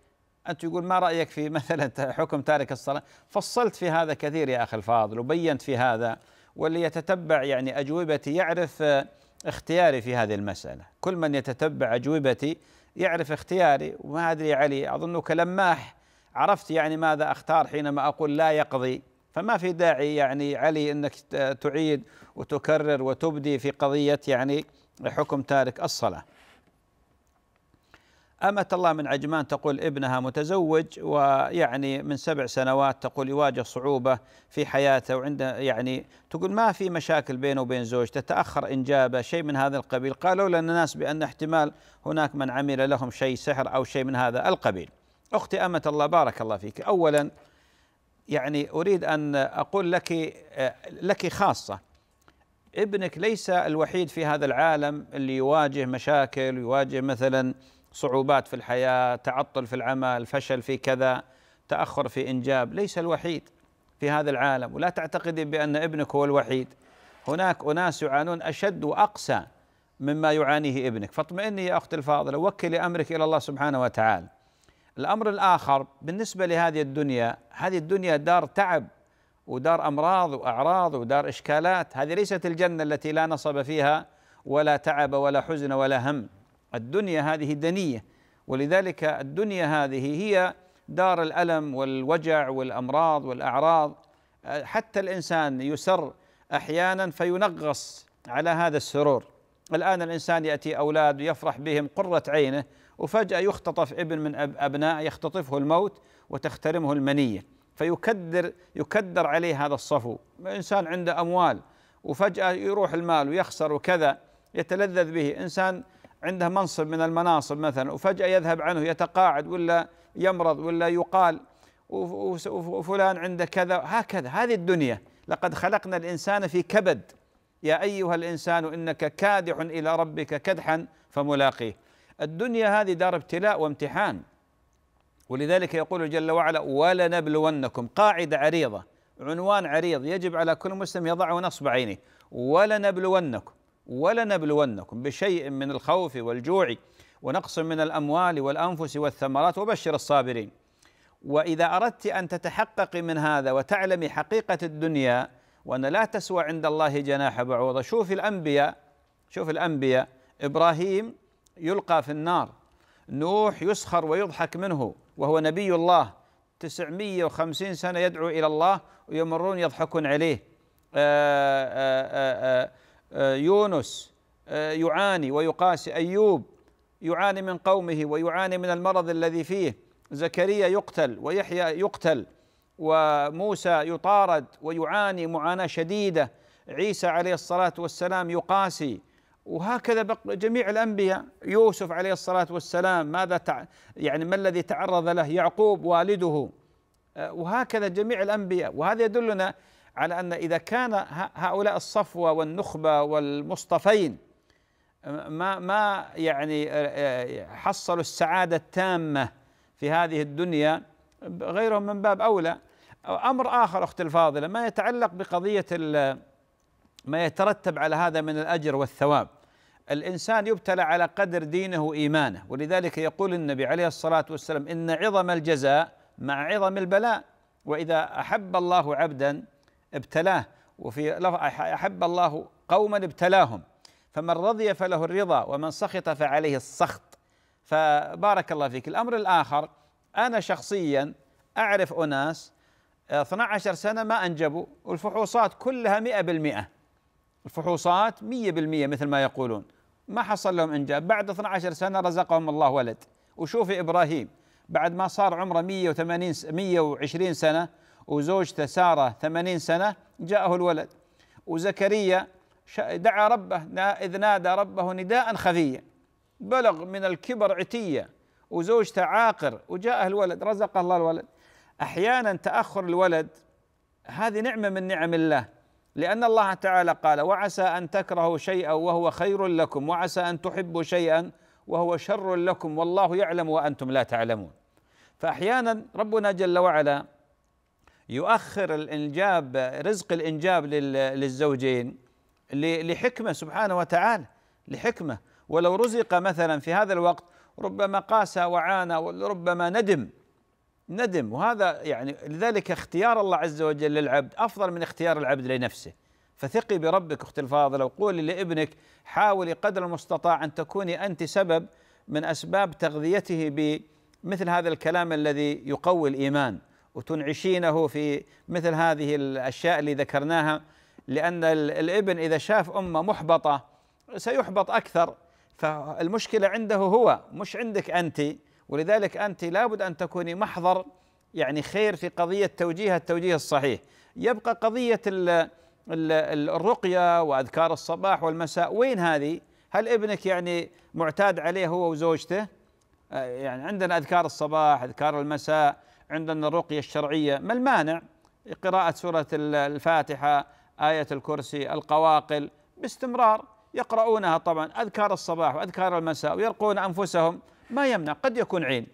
أنت يقول ما رأيك في مثلا *laughs* حكم تارك الصلاة فصلت في هذا كثير يا أخي الفاضل وبينت في هذا واللي يتتبع يعني أجوبتي يعرف اختياري في هذه المسألة كل من يتتبع أجوبتي يعرف اختياري وما أدري علي أظنك لماح عرفت يعني ماذا أختار حينما أقول لا يقضي فما في داعي يعني علي انك تعيد وتكرر وتبدي في قضيه يعني حكم تارك الصلاه. أمة الله من عجمان تقول ابنها متزوج ويعني من سبع سنوات تقول يواجه صعوبة في حياته وعنده يعني تقول ما في مشاكل بينه وبين زوجته تأخر إنجابه شيء من هذا القبيل قالوا لنا الناس بأن احتمال هناك من عمل لهم شيء سحر أو شيء من هذا القبيل أختي أمة الله بارك الله فيك أولا يعني أريد أن أقول لك لك خاصة ابنك ليس الوحيد في هذا العالم اللي يواجه مشاكل يواجه مثلا صعوبات في الحياة تعطل في العمل فشل في كذا تأخر في إنجاب ليس الوحيد في هذا العالم ولا تعتقدي بأن ابنك هو الوحيد هناك أناس يعانون أشد وأقسى مما يعانيه ابنك فاطمئني يا أختي الفاضلة وكلي أمرك إلى الله سبحانه وتعالى الأمر الآخر بالنسبة لهذه الدنيا هذه الدنيا دار تعب ودار أمراض وأعراض ودار إشكالات هذه ليست الجنة التي لا نصب فيها ولا تعب ولا حزن ولا هم الدنيا هذه دنية ولذلك الدنيا هذه هي دار الألم والوجع والأمراض والأعراض حتى الإنسان يسر أحيانا فينغص على هذا السرور الآن الإنسان يأتي أولاد ويفرح بهم قرة عينه وفجأة يختطف ابن من أبناء يختطفه الموت وتخترمه المنية فيكدر يكدر عليه هذا الصفو إنسان عنده أموال وفجأة يروح المال ويخسر وكذا يتلذذ به إنسان عنده منصب من المناصب مثلا وفجأة يذهب عنه يتقاعد ولا يمرض ولا يقال وفلان عنده كذا هكذا هذه الدنيا لقد خلقنا الإنسان في كبد يا أيها الإنسان إنك كادح إلى ربك كدحا فملاقيه الدنيا هذه دار ابتلاء وامتحان ولذلك يقول جل وعلا ولنبلونكم قاعدة عريضة عنوان عريض يجب على كل مسلم يضعه نصب عينه ولنبلونكم ولنبلونكم بشيء من الخوف والجوع ونقص من الأموال والأنفس والثمرات وبشر الصابرين وإذا أردت أن تتحقق من هذا وتعلمي حقيقة الدنيا وأن لا تسوى عند الله جناح بعوضة شوف الأنبياء شوف الأنبياء إبراهيم يلقى في النار نوح يسخر ويضحك منه وهو نبي الله 950 سنة يدعو إلى الله ويمرون يضحكون عليه آه، آه، آه، يونس يعاني ويقاسي أيوب يعاني من قومه ويعاني من المرض الذي فيه زكريا يقتل ويحيى يقتل وموسى يطارد ويعاني معاناة شديدة عيسى عليه الصلاة والسلام يقاسي وهكذا جميع الانبياء يوسف عليه الصلاه والسلام ماذا تع يعني ما الذي تعرض له يعقوب والده آه، وهكذا جميع الانبياء وهذا يدلنا على ان اذا كان هؤلاء الصفوه والنخبه والمصطفين ما ما يعني آه، آه، حصلوا السعاده التامه في هذه الدنيا غيرهم من باب اولى امر اخر اختي الفاضله ما يتعلق بقضيه ما يترتب على هذا من الاجر والثواب الانسان يبتلى على قدر دينه وايمانه ولذلك يقول النبي عليه الصلاه والسلام ان عظم الجزاء مع عظم البلاء واذا احب الله عبدا ابتلاه وفي احب الله قوما ابتلاهم فمن رضي فله الرضا ومن سخط فعليه السخط فبارك الله فيك الامر الاخر انا شخصيا اعرف اناس 12 آه، سنه ما انجبوا والفحوصات كلها 100% الفحوصات 100% مثل ما يقولون ما حصل لهم إنجاب بعد 12 سنة رزقهم الله ولد وشوفي إبراهيم بعد ما صار عمره 180 120 سنة وزوجته سارة 80 سنة جاءه الولد وزكريا دعا ربه إذ نادى ربه نداء خفيا بلغ من الكبر عتية وزوجته عاقر وجاءه الولد رزق الله الولد أحيانا تأخر الولد هذه نعمة من نعم الله لأن الله تعالى قال وعسى أن تكرهوا شيئا وهو خير لكم وعسى أن تحبوا شيئا وهو شر لكم والله يعلم وأنتم لا تعلمون فأحيانا ربنا جل وعلا يؤخر الإنجاب رزق الإنجاب للزوجين لحكمة سبحانه وتعالى لحكمة ولو رزق مثلا في هذا الوقت ربما قاس وعانى وربما ندم ندم وهذا يعني لذلك اختيار الله عز وجل للعبد افضل من اختيار العبد لنفسه فثقي بربك اختي الفاضله وقولي لابنك حاولي قدر المستطاع ان تكوني انت سبب من اسباب تغذيته بمثل هذا الكلام الذي يقوي الايمان وتنعشينه في مثل هذه الاشياء اللي ذكرناها لان الابن اذا شاف امه محبطه سيحبط اكثر فالمشكله عنده هو مش عندك انت ولذلك أنت لابد أن تكوني محضر يعني خير في قضية توجيه التوجيه الصحيح يبقى قضية الرقية وأذكار الصباح والمساء وين هذه هل ابنك يعني معتاد عليه هو وزوجته آه، يعني عندنا أذكار الصباح أذكار المساء عندنا الرقية الشرعية ما المانع قراءة سورة الفاتحة آية الكرسي القواقل باستمرار يقرؤونها طبعا أذكار الصباح وأذكار المساء ويرقون أنفسهم ما يمنع قد يكون عين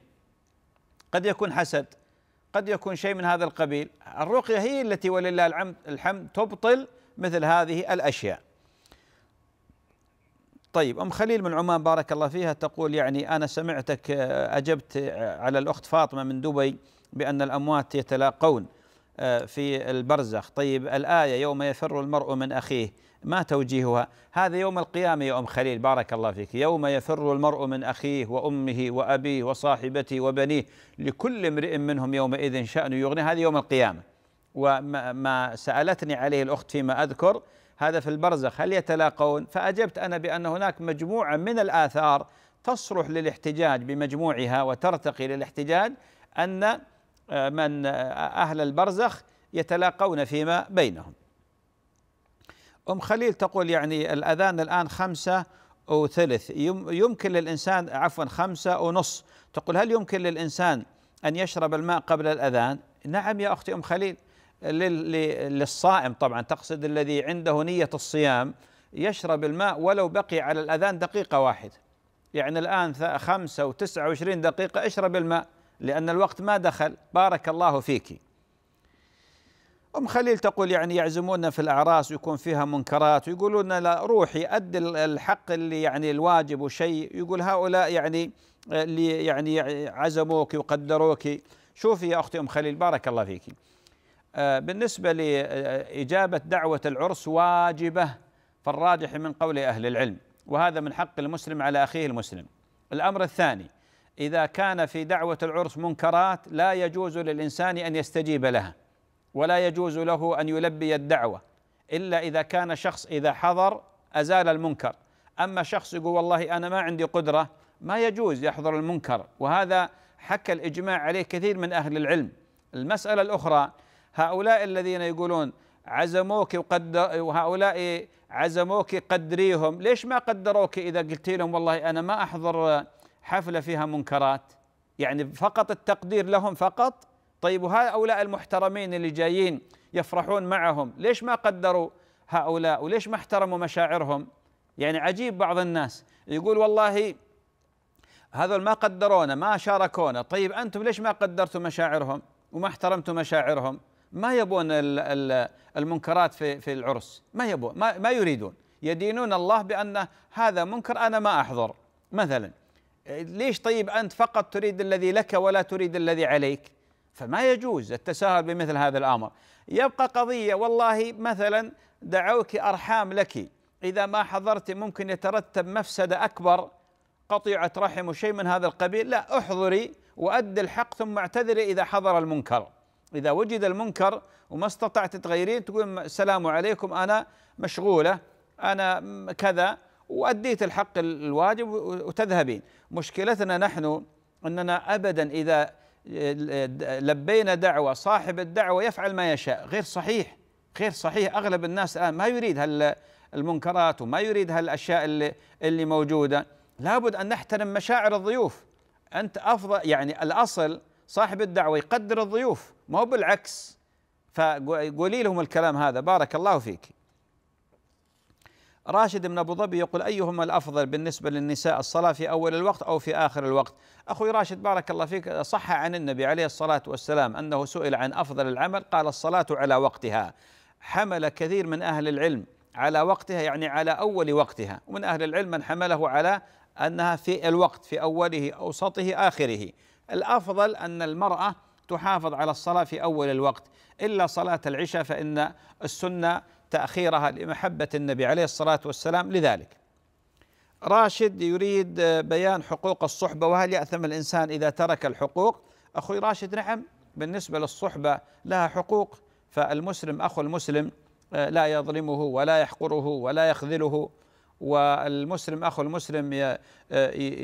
قد يكون حسد قد يكون شيء من هذا القبيل الرقية هي التي ولله الحمد تبطل مثل هذه الأشياء طيب أم خليل من عمان بارك الله فيها تقول يعني أنا سمعتك آه، أجبت آه، على الأخت فاطمة من دبي بأن الأموات يتلاقون آه، في البرزخ طيب الآية يوم يفر المرء من أخيه ما توجيهها هذا يوم القيامة يا أم خليل بارك الله فيك يوم يفر المرء من أخيه وأمه وأبيه وصاحبته وبنيه لكل امرئ منهم يومئذ شأن يغنيه هذا يوم القيامة وما سألتني عليه الأخت فيما أذكر هذا في البرزخ هل يتلاقون فأجبت أنا بأن هناك مجموعة من الآثار تصلح للاحتجاج بمجموعها وترتقي للاحتجاج أن آه، من آه، أهل البرزخ يتلاقون فيما بينهم أم خليل تقول يعني الأذان الآن خمسة وثلث يمكن للإنسان عفوا خمسة ونص تقول هل يمكن للإنسان أن يشرب الماء قبل الأذان نعم يا أختي أم خليل للصائم طبعا تقصد الذي عنده نية الصيام يشرب الماء ولو بقي على الأذان دقيقة واحدة يعني الآن خمسة وتسعة وعشرين دقيقة اشرب الماء لأن الوقت ما دخل بارك الله فيك أم خليل تقول يعني يعزمونا في الأعراس ويكون فيها منكرات ويقولون لا روحي أد الحق اللي يعني الواجب وشيء يقول هؤلاء يعني آه، اللي يعني عزموك وقدروك شوفي يا أختي أم خليل بارك الله فيك آه، بالنسبة لإجابة دعوة العرس واجبة فالراجح من قول أهل العلم وهذا من حق المسلم على أخيه المسلم الأمر الثاني إذا كان في دعوة العرس منكرات لا يجوز للإنسان أن يستجيب لها ولا يجوز له ان يلبي الدعوه الا اذا كان شخص اذا حضر ازال المنكر اما شخص يقول والله انا ما عندي قدره ما يجوز يحضر المنكر وهذا حكى الاجماع عليه كثير من اهل العلم المساله الاخرى هؤلاء الذين يقولون عزموك وقد وهؤلاء عزموك قدريهم ليش ما قدروك اذا قلت لهم والله انا ما احضر حفله فيها منكرات يعني فقط التقدير لهم فقط طيب وهؤلاء المحترمين اللي جايين يفرحون معهم ليش ما قدروا هؤلاء وليش ما احترموا مشاعرهم يعني عجيب بعض الناس يقول والله هذول ما قدرونا ما شاركونا طيب أنتم ليش ما قدرتوا مشاعرهم وما احترمتوا مشاعرهم ما يبون المنكرات في في العرس ما يبون ما, ما يريدون يدينون الله بأن هذا منكر أنا ما أحضر مثلا ليش طيب أنت فقط تريد الذي لك ولا تريد الذي عليك فما يجوز التساهل بمثل هذا الامر يبقى قضيه والله مثلا دعوك ارحام لك اذا ما حضرت ممكن يترتب مفسده اكبر قطيعه رحم وشيء من هذا القبيل لا احضري وادي الحق ثم اعتذري اذا حضر المنكر اذا وجد المنكر وما استطعت تغيرين تقول السلام عليكم انا مشغوله انا كذا واديت الحق الواجب وتذهبين مشكلتنا نحن اننا ابدا اذا لبينا دعوة صاحب الدعوة يفعل ما يشاء غير صحيح غير صحيح أغلب الناس الآن ما يريد هال المنكرات وما يريد هالأشياء اللي, اللي موجودة لابد أن نحترم مشاعر الضيوف أنت أفضل يعني الأصل صاحب الدعوة يقدر الضيوف ما هو بالعكس فقولي لهم الكلام هذا بارك الله فيك راشد من ابو ظبي يقول ايهما الافضل بالنسبه للنساء الصلاه في اول الوقت او في اخر الوقت؟ اخوي راشد بارك الله فيك صح عن النبي عليه الصلاه والسلام انه سئل عن افضل العمل قال الصلاه على وقتها حمل كثير من اهل العلم على وقتها يعني على اول وقتها ومن اهل العلم من حمله على انها في الوقت في اوله اوسطه اخره الافضل ان المراه تحافظ على الصلاه في اول الوقت الا صلاه العشاء فان السنه تأخيرها لمحبة النبي عليه الصلاة والسلام لذلك راشد يريد بيان حقوق الصحبة وهل يأثم الإنسان إذا ترك الحقوق أخوي راشد نعم بالنسبة للصحبة لها حقوق فالمسلم أخو المسلم آه، لا يظلمه ولا يحقره ولا يخذله والمسلم أخو المسلم آه،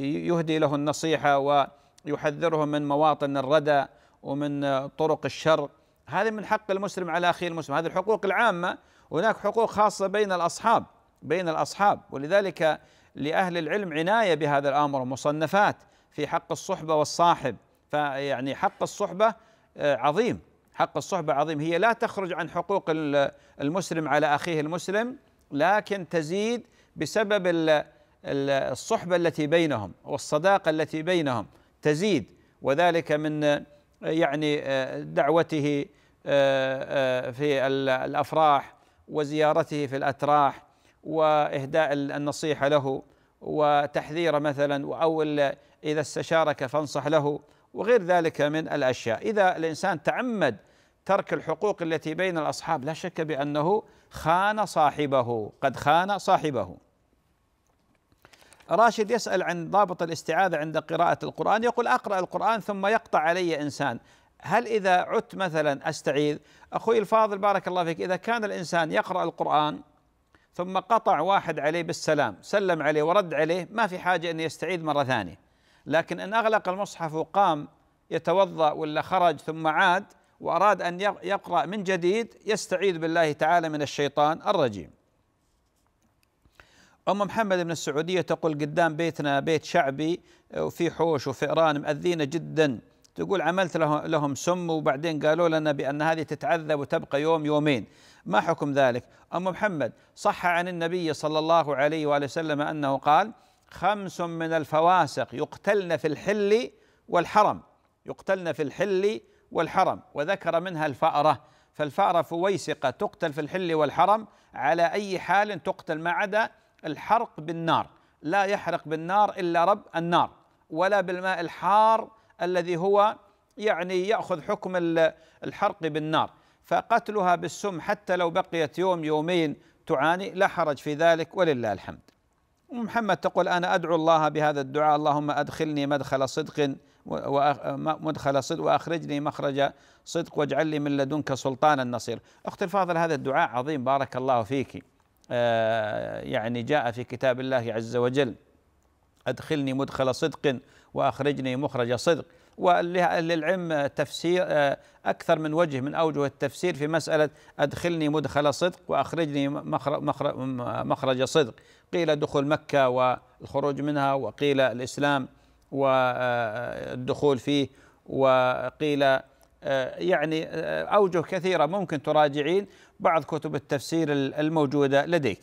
يهدي له النصيحة ويحذره من مواطن الردى ومن آه، طرق الشر هذه من حق المسلم على أخيه المسلم هذه الحقوق العامة هناك حقوق خاصة بين الأصحاب بين الأصحاب ولذلك لأهل العلم عناية بهذا الأمر مصنفات في حق الصحبة والصاحب فيعني حق الصحبة آه، عظيم حق الصحبة عظيم هي لا تخرج عن حقوق المسلم على أخيه المسلم لكن تزيد بسبب الصحبة التي بينهم والصداقة التي بينهم تزيد وذلك من يعني آه، دعوته آه، في الافراح وزيارته في الاتراح واهداء النصيحه له وتحذيره مثلا او اذا استشارك فانصح له وغير ذلك من الاشياء اذا الانسان تعمد ترك الحقوق التي بين الاصحاب لا شك بانه خان صاحبه قد خان صاحبه راشد يسال عن ضابط الاستعاذه عند قراءه القران يقول اقرا القران ثم يقطع علي انسان هل إذا عدت مثلا أستعيذ أخوي الفاضل بارك الله فيك إذا كان الإنسان يقرأ القرآن ثم قطع واحد عليه بالسلام سلم عليه ورد عليه ما في حاجة أن يستعيذ مرة ثانية لكن إن أغلق المصحف وقام يتوضأ ولا خرج ثم عاد وأراد أن يقرأ من جديد يستعيذ بالله تعالى من الشيطان الرجيم أم محمد من السعودية تقول قدام بيتنا بيت شعبي وفي حوش وفئران مأذينا جداً تقول عملت لهم سم وبعدين قالوا لنا بأن هذه تتعذب وتبقى يوم يومين ما حكم ذلك أم محمد صح عن النبي صلى الله عليه وآله وسلم أنه قال خمس من الفواسق يقتلن في الحل والحرم يقتلن في الحل والحرم وذكر منها الفأرة فالفأرة فويسقة تقتل في الحل والحرم على أي حال تقتل ما عدا الحرق بالنار لا يحرق بالنار إلا رب النار ولا بالماء الحار الذي هو يعني ياخذ حكم الحرق بالنار فقتلها بالسم حتى لو بقيت يوم يومين تعاني لا حرج في ذلك ولله الحمد محمد تقول انا ادعو الله بهذا الدعاء اللهم ادخلني مدخل صدق مدخل صدق واخرجني مخرج صدق واجعل لي من لدنك سلطانا نصير اختي الفاضل هذا الدعاء عظيم بارك الله فيك آه، يعني جاء في كتاب الله عز وجل ادخلني مدخل صدق وأخرجني مخرج صدق وللعلم تفسير آه، أكثر من وجه من أوجه التفسير في مسألة أدخلني مدخل صدق وأخرجني مخرج صدق قيل دخول مكة والخروج منها وقيل الإسلام والدخول آه، فيه وقيل آه، يعني أوجه كثيرة ممكن تراجعين بعض كتب التفسير الموجودة لديك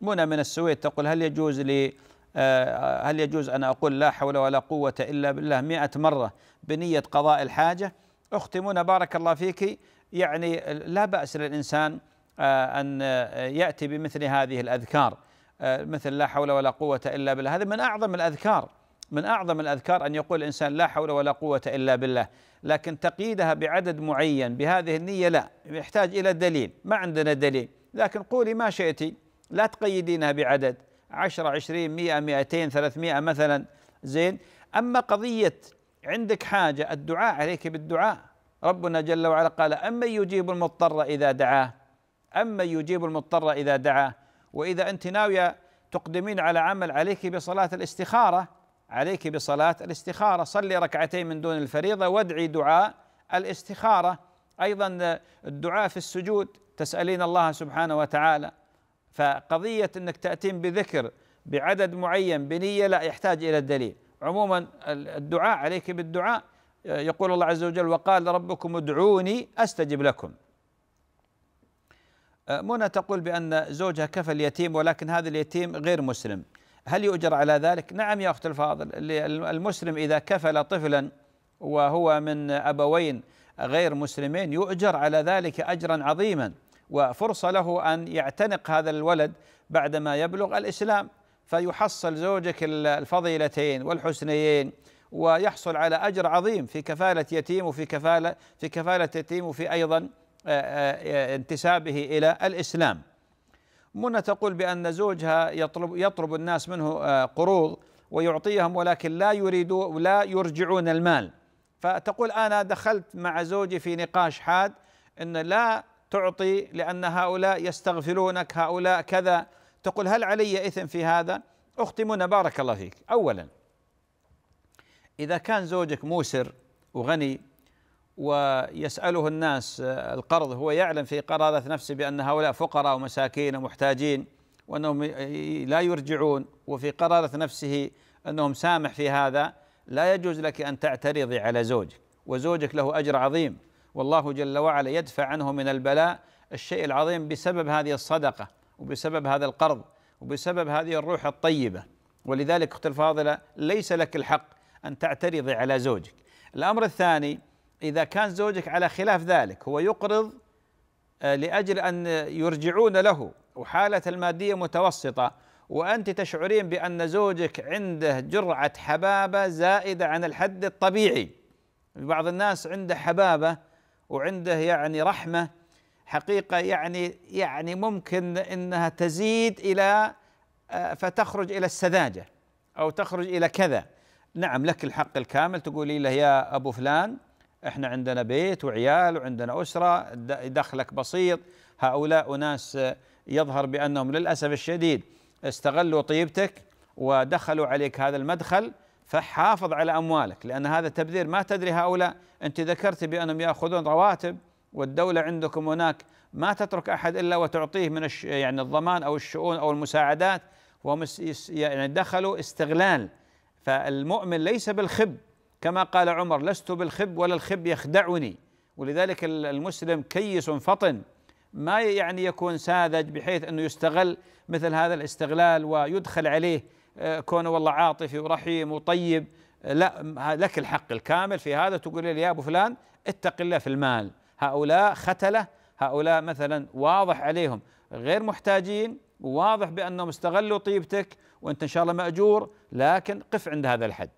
منى من السويد تقول هل يجوز لي آه، هل يجوز أن أقول لا حول ولا قوة إلا بالله مئة مرة بنية قضاء الحاجة أختمون بارك الله فيك يعني لا بأس للإنسان آه، أن آه، يأتي بمثل هذه الأذكار مثل لا حول ولا قوة إلا بالله هذا من أعظم الأذكار من أعظم الأذكار أن يقول الإنسان لا حول ولا قوة إلا بالله لكن تقييدها بعدد معين بهذه النية لا يحتاج إلى دليل ما عندنا دليل لكن قولي ما شئتي لا تقيدينها بعدد 10 20 100 200 300 مثلا زين أما قضية عندك حاجة الدعاء عليك بالدعاء ربنا جل وعلا قال أما يجيب المضطر إذا دعاه أما يجيب المضطر إذا دعاه وإذا أنت ناوية تقدمين على عمل عليك بصلاة الاستخارة عليك بصلاة الاستخارة صلي ركعتين من دون الفريضة وادعي دعاء الاستخارة أيضا الدعاء في السجود تسألين الله سبحانه وتعالى فقضية أنك تأتين بذكر بعدد معين بنية لا يحتاج إلى الدليل عموما الدعاء عليك بالدعاء آه، يقول الله عز وجل وقال ربكم ادعوني أستجب لكم آه، منى تقول بأن زوجها كفى اليتيم ولكن هذا اليتيم غير مسلم هل يؤجر على ذلك؟ نعم يا أخت الفاضل المسلم إذا كفل طفلا وهو من أبوين غير مسلمين يؤجر على ذلك أجرا عظيما وفرصة له أن يعتنق هذا الولد بعدما يبلغ الإسلام فيحصل زوجك الفضيلتين والحسنيين ويحصل على أجر عظيم في كفالة يتيم وفي كفالة في كفالة يتيم وفي أيضا آه، آه، انتسابه إلى الإسلام منى تقول بأن زوجها يطلب يطلب الناس منه آه، قروض ويعطيهم ولكن لا يريدوا لا يرجعون المال فتقول أنا دخلت مع زوجي في نقاش حاد أن لا تعطي لأن هؤلاء يستغفلونك هؤلاء كذا تقول هل علي إثم في هذا منى بارك الله فيك أولا إذا كان زوجك موسر وغني ويسأله الناس القرض هو يعلم في قرارة نفسه بأن هؤلاء فقراء ومساكين ومحتاجين وأنهم لا يرجعون وفي قرارة نفسه أنهم سامح في هذا لا يجوز لك أن تعترضي على زوجك وزوجك له أجر عظيم والله جل وعلا يدفع عنه من البلاء الشيء العظيم بسبب هذه الصدقه وبسبب هذا القرض وبسبب هذه الروح الطيبه ولذلك اخت الفاضله ليس لك الحق ان تعترضي على زوجك. الامر الثاني اذا كان زوجك على خلاف ذلك هو يقرض آه، لاجل ان يرجعون له وحاله الماديه متوسطه وانت تشعرين بان زوجك عنده جرعه حبابه زائده عن الحد الطبيعي. بعض الناس عنده حبابه وعنده يعني رحمه حقيقه يعني يعني ممكن انها تزيد الى آه، فتخرج الى السذاجه او تخرج الى كذا نعم لك الحق الكامل تقولي له يا ابو فلان احنا عندنا بيت وعيال وعندنا اسره دخلك بسيط هؤلاء اناس آه، يظهر بانهم للاسف الشديد استغلوا طيبتك ودخلوا عليك هذا المدخل فحافظ على اموالك لان هذا تبذير ما تدري هؤلاء انت ذكرت بانهم ياخذون رواتب والدوله عندكم هناك ما تترك احد الا وتعطيه من الش يعني الضمان او الشؤون او المساعدات وهم يعني دخلوا استغلال فالمؤمن ليس بالخب كما قال عمر لست بالخب ولا الخب يخدعني ولذلك المسلم كيس فطن ما يعني يكون ساذج بحيث انه يستغل مثل هذا الاستغلال ويدخل عليه آه، كونه والله عاطفي ورحيم وطيب آه، لا لك الحق الكامل في هذا تقول لي يا ابو فلان اتق الله في المال هؤلاء ختله هؤلاء مثلا واضح عليهم غير محتاجين واضح بانهم استغلوا طيبتك وانت ان شاء الله ماجور لكن قف عند هذا الحد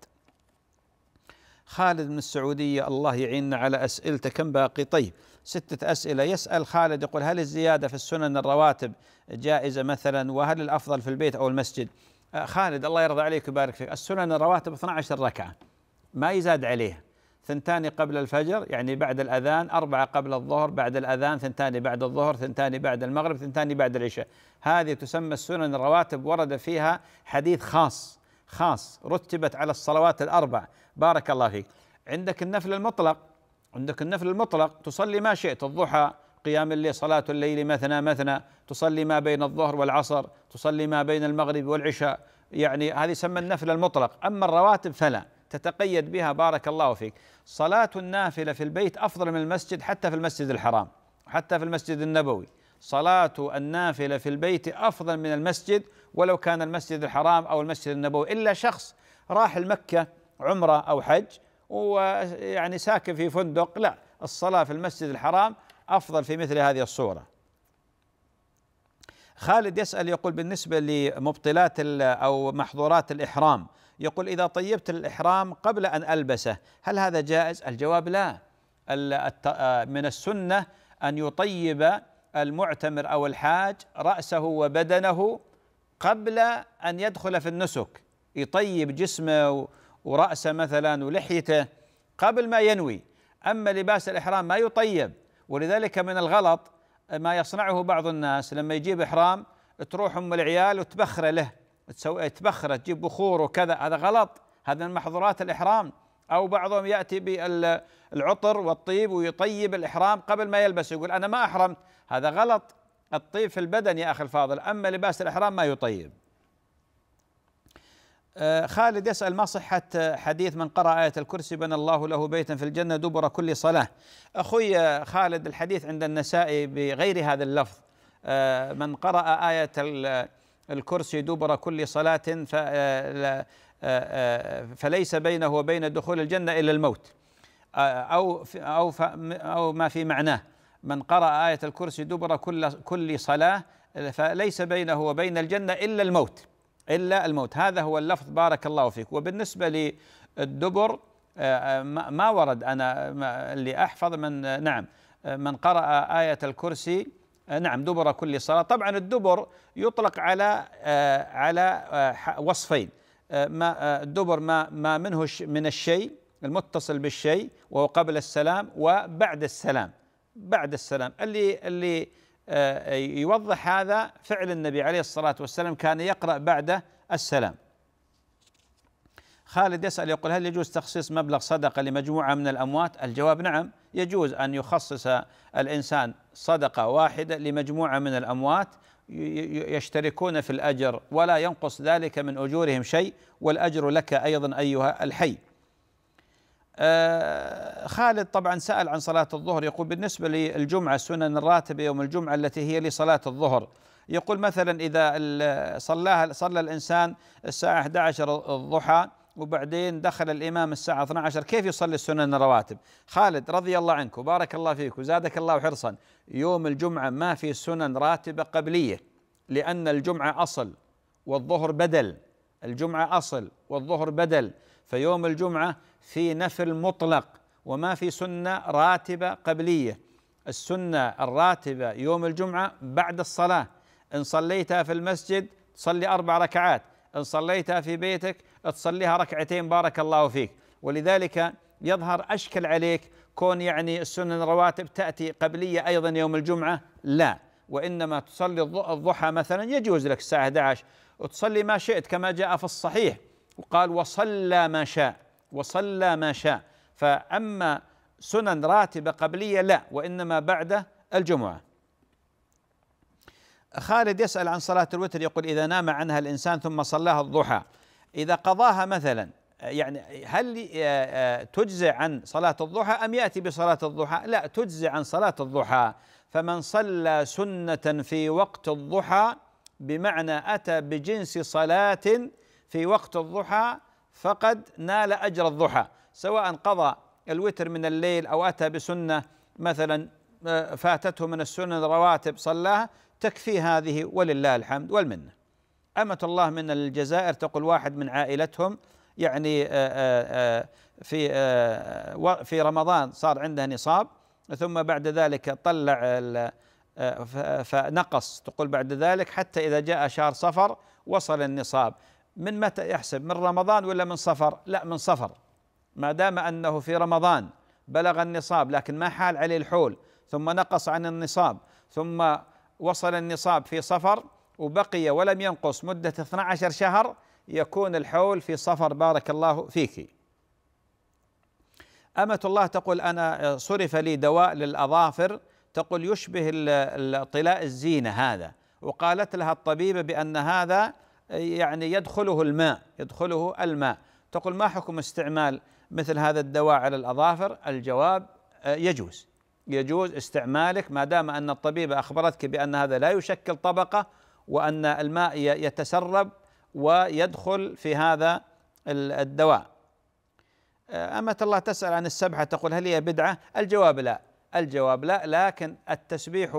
خالد من السعودية الله يعيننا على أسئلته كم باقي طيب ستة أسئلة يسأل خالد يقول هل الزيادة في السنن الرواتب جائزة مثلا وهل الأفضل في البيت أو المسجد آه، خالد الله يرضى عليك ويبارك فيك السنن الرواتب 12 ركعة ما يزاد عليها ثنتان قبل الفجر يعني بعد الأذان أربعة قبل الظهر بعد الأذان ثنتان بعد الظهر ثنتان بعد المغرب ثنتان بعد العشاء هذه تسمى السنن الرواتب ورد فيها حديث خاص خاص رتبت على الصلوات الأربع بارك الله فيك عندك النفل المطلق عندك النفل المطلق تصلي ما شئت الضحى قيام الليل صلاة الليل مثنى مثنى تصلي ما بين الظهر والعصر تصلي ما بين المغرب والعشاء يعني هذه يسمى النفل المطلق أما الرواتب فلا تتقيد بها بارك الله فيك صلاة النافلة في البيت أفضل من المسجد حتى في المسجد الحرام حتى في المسجد النبوي صلاة النافلة في البيت أفضل من المسجد ولو كان المسجد الحرام أو المسجد النبوي إلا شخص راح المكة عمرة أو حج ويعني ساكن في فندق لا الصلاة في المسجد الحرام أفضل في مثل هذه الصورة خالد يسأل يقول بالنسبة لمبطلات أو محظورات الإحرام يقول إذا طيبت الإحرام قبل أن ألبسه هل هذا جائز؟ الجواب لا من السنة أن يطيب المعتمر أو الحاج رأسه وبدنه قبل أن يدخل في النسك يطيب جسمه ورأسه مثلا ولحيته قبل ما ينوي أما لباس الإحرام ما يطيب ولذلك من الغلط ما يصنعه بعض الناس لما يجيب إحرام تروح أم العيال وتبخره له تسوي تبخره تجيب بخور وكذا هذا غلط هذا من محظورات الإحرام أو بعضهم يأتي بالعطر والطيب ويطيب الإحرام قبل ما يلبس يقول أنا ما أحرمت هذا غلط الطيب في البدن يا أخي الفاضل أما لباس الإحرام ما يطيب آه، خالد يسأل ما صحة حديث من قرأ آية الكرسي بنى الله له بيتا في الجنة دبر كل صلاة أخوي آه، خالد الحديث عند النسائي بغير هذا اللفظ آه، من قرأ آية الكرسي دبر كل صلاة فليس بينه وبين دخول الجنة إلا الموت أو أو أو ما في معناه من قرأ آية الكرسي دبر كل كل صلاة فليس بينه وبين الجنة إلا الموت إلا الموت هذا هو اللفظ بارك الله فيك وبالنسبة للدبر آه، آه، ما ورد أنا اللي أحفظ من آه، نعم من قرأ آية الكرسي نعم دبر كل صلاة طبعا الدبر يطلق على على وصفين ما الدبر ما ما منه من الشيء المتصل بالشيء وهو قبل السلام وبعد السلام بعد السلام اللي اللي آه، يوضح هذا فعل النبي عليه الصلاة والسلام كان يقرأ بعد السلام خالد يسأل يقول هل يجوز تخصيص مبلغ صدقة لمجموعة من الأموات الجواب نعم يجوز أن يخصص الإنسان صدقة واحدة لمجموعة من الأموات يشتركون في الأجر ولا ينقص ذلك من أجورهم شيء والأجر لك أيضا أيها الحي آه، خالد طبعا سأل عن صلاة الظهر يقول بالنسبة للجمعة السنن الراتبة يوم الجمعة التي هي لصلاة الظهر يقول مثلا إذا صلاها صلى الإنسان الساعة 11 الضحى وبعدين دخل الإمام الساعة 12 كيف يصلي السنن الرواتب خالد رضي الله عنك وبارك الله فيك وزادك الله حرصا يوم الجمعة ما في سنن راتبة قبلية لأن الجمعة أصل والظهر بدل الجمعة أصل والظهر بدل فيوم الجمعة في نفل مطلق وما في سنه راتبه قبليه السنه الراتبه يوم الجمعه بعد الصلاه ان صليتها في المسجد تصلي اربع ركعات ان صليتها في بيتك تصليها ركعتين بارك الله فيك ولذلك يظهر اشكل عليك كون يعني السنن الرواتب تاتي قبليه ايضا يوم الجمعه لا وانما تصلي الضحى مثلا يجوز لك الساعه 11 وتصلي ما شئت كما جاء في الصحيح وقال وصلى ما شاء وصلى ما شاء فأما سنن راتبة قبلية لا وإنما بعد الجمعة خالد يسأل عن صلاة الوتر يقول إذا نام عنها الإنسان ثم صلاها الضحى إذا قضاها مثلا يعني هل آه، آه، تجزع عن صلاة الضحى أم يأتي بصلاة الضحى لا تجزع عن صلاة الضحى فمن صلى سنة في وقت الضحى بمعنى أتى بجنس صلاة في وقت الضحى فقد نال أجر الضحى سواء قضى الوتر من الليل أو أتى بسنة مثلا آه، فاتته من السنن رواتب صلاها تكفي هذه ولله الحمد والمنة أمة الله من الجزائر تقول واحد من عائلتهم يعني آه، آه، في في رمضان صار عنده نصاب ثم بعد ذلك طلع فنقص تقول بعد ذلك حتى إذا جاء شهر صفر وصل النصاب من متى يحسب من رمضان ولا من صفر لا من صفر ما دام أنه في رمضان بلغ النصاب لكن ما حال عليه الحول ثم نقص عن النصاب ثم وصل النصاب في صفر وبقي ولم ينقص مدة 12 شهر يكون الحول في صفر بارك الله فيك أمة الله تقول أنا صرف لي دواء للأظافر تقول يشبه طلاء الزينة هذا وقالت لها الطبيبة بأن هذا يعني يدخله الماء يدخله الماء تقول ما حكم استعمال مثل هذا الدواء على الأظافر الجواب آه، يجوز يجوز استعمالك ما دام أن الطبيبة أخبرتك بأن هذا لا يشكل طبقة وأن الماء يتسرب ويدخل في هذا الدواء آه، أمة الله تسأل عن السبحة تقول هل هي بدعة الجواب لا الجواب لا لكن التسبيح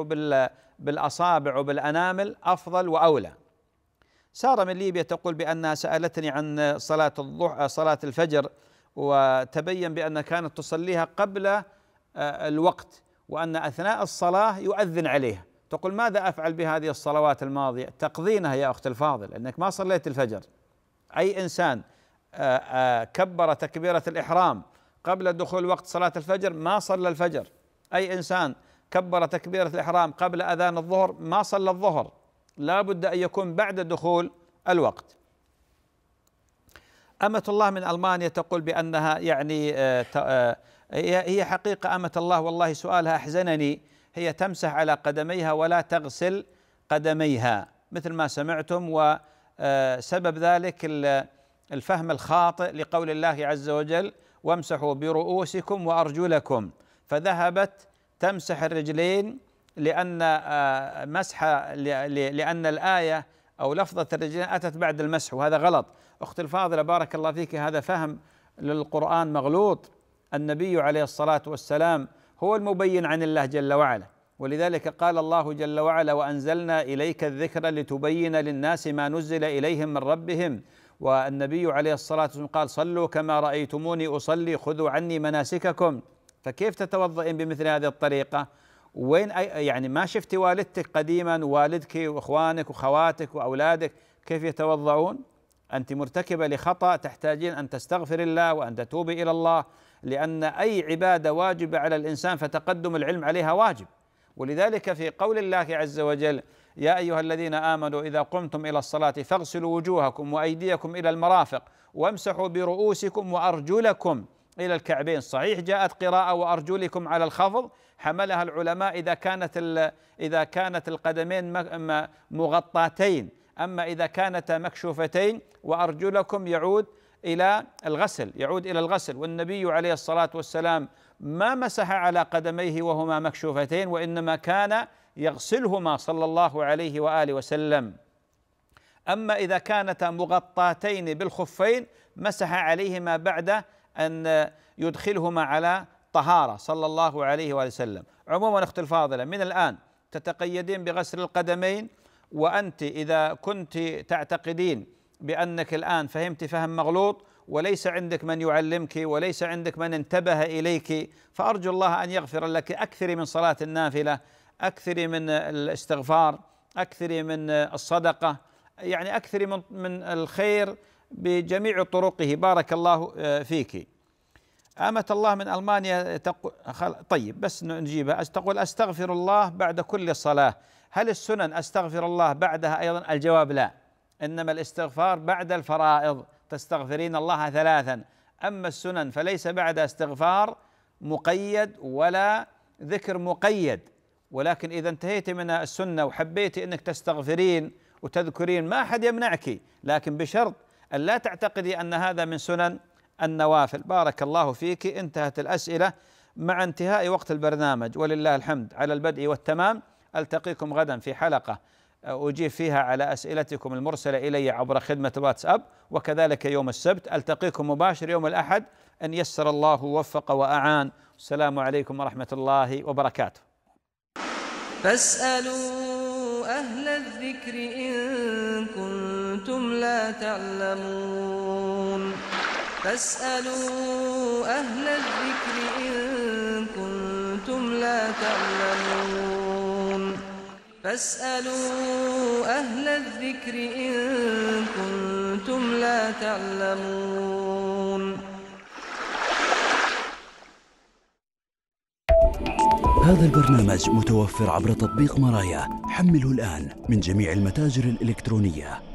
بالأصابع وبالأنامل أفضل وأولى سارة من ليبيا تقول بأنها سألتني عن صلاة الضحى صلاة الفجر وتبين بأنها كانت تصليها قبل آه، الوقت وأن أثناء الصلاة يؤذن عليها تقول ماذا أفعل بهذه الصلوات الماضية تقضينها يا أخت الفاضل أنك ما صليت الفجر أي إنسان آه، آه، كبر تكبيرة الإحرام قبل دخول وقت صلاة الفجر ما صلى الفجر أي إنسان كبر تكبيرة الإحرام قبل أذان الظهر ما صلى الظهر لا بد أن يكون بعد دخول الوقت أمة الله من ألمانيا تقول بأنها يعني آه، آه، هي حقيقة أمة الله والله سؤالها أحزنني هي تمسح على قدميها ولا تغسل قدميها مثل ما سمعتم وسبب آه، ذلك الفهم الخاطئ لقول الله عز وجل وامسحوا برؤوسكم وأرجلكم فذهبت تمسح الرجلين لأن آه، مسح لأن الآية أو لفظة الرجلين أتت بعد المسح وهذا غلط أختي الفاضلة بارك الله فيك هذا فهم للقرآن مغلوط النبي عليه الصلاة والسلام هو المبين عن الله جل وعلا ولذلك قال الله جل وعلا وأنزلنا إليك الذكر لتبين للناس ما نزل إليهم من ربهم والنبي عليه الصلاة والسلام قال صلوا كما رأيتموني أصلي خذوا عني مناسككم فكيف تتوضئين بمثل هذه الطريقة وين يعني ما شفتي والدتك قديما والدك واخوانك وخواتك واولادك كيف يتوضعون؟ انت مرتكبه لخطا تحتاجين ان تستغفر الله وان تتوبي الى الله لان اي عباده واجبه على الانسان فتقدم العلم عليها واجب ولذلك في قول الله عز وجل يا ايها الذين امنوا اذا قمتم الى الصلاه فاغسلوا وجوهكم وايديكم الى المرافق وامسحوا برؤوسكم وارجلكم الى الكعبين صحيح جاءت قراءه وارجلكم على الخفض حملها العلماء إذا كانت إذا كانت القدمين مغطاتين أما إذا كانتا مكشوفتين وأرجلكم يعود إلى الغسل يعود إلى الغسل والنبي عليه الصلاة والسلام ما مسح على قدميه وهما مكشوفتين وإنما كان يغسلهما صلى الله عليه وآله وسلم أما إذا كانتا مغطاتين بالخفين مسح عليهما بعد أن يدخلهما على طهارة صلى الله عليه وآله وسلم عموما أخت الفاضلة من الآن تتقيدين بغسل القدمين وأنت إذا كنت تعتقدين بأنك الآن فهمت فهم مغلوط وليس عندك من يعلمك وليس عندك من انتبه إليك فأرجو الله أن يغفر لك أكثر من صلاة النافلة أكثر من الاستغفار أكثر من الصدقة يعني أكثر من الخير بجميع طرقه بارك الله فيك امه الله من المانيا تقول طيب بس نجيبها تقول استغفر الله بعد كل صلاه هل السنن استغفر الله بعدها ايضا الجواب لا انما الاستغفار بعد الفرائض تستغفرين الله ثلاثا اما السنن فليس بعد استغفار مقيد ولا ذكر مقيد ولكن اذا انتهيت من السنه وحبيت انك تستغفرين وتذكرين ما احد يمنعك لكن بشرط ان لا تعتقدي ان هذا من سنن النوافل بارك الله فيك انتهت الأسئلة مع انتهاء وقت البرنامج ولله الحمد على البدء والتمام ألتقيكم غدا في حلقة آه، أجيب فيها على أسئلتكم المرسلة إلي عبر خدمة واتساب وكذلك يوم السبت ألتقيكم مباشر يوم الأحد أن يسر الله ووفق وأعان السلام عليكم ورحمة الله وبركاته فاسألوا أهل الذكر إن كنتم لا تعلمون فاسألوا أهل الذكر إن كنتم لا تعلمون فاسألوا أهل الذكر إن كنتم لا تعلمون هذا البرنامج متوفر عبر تطبيق مرايا حمله الآن من جميع المتاجر الإلكترونية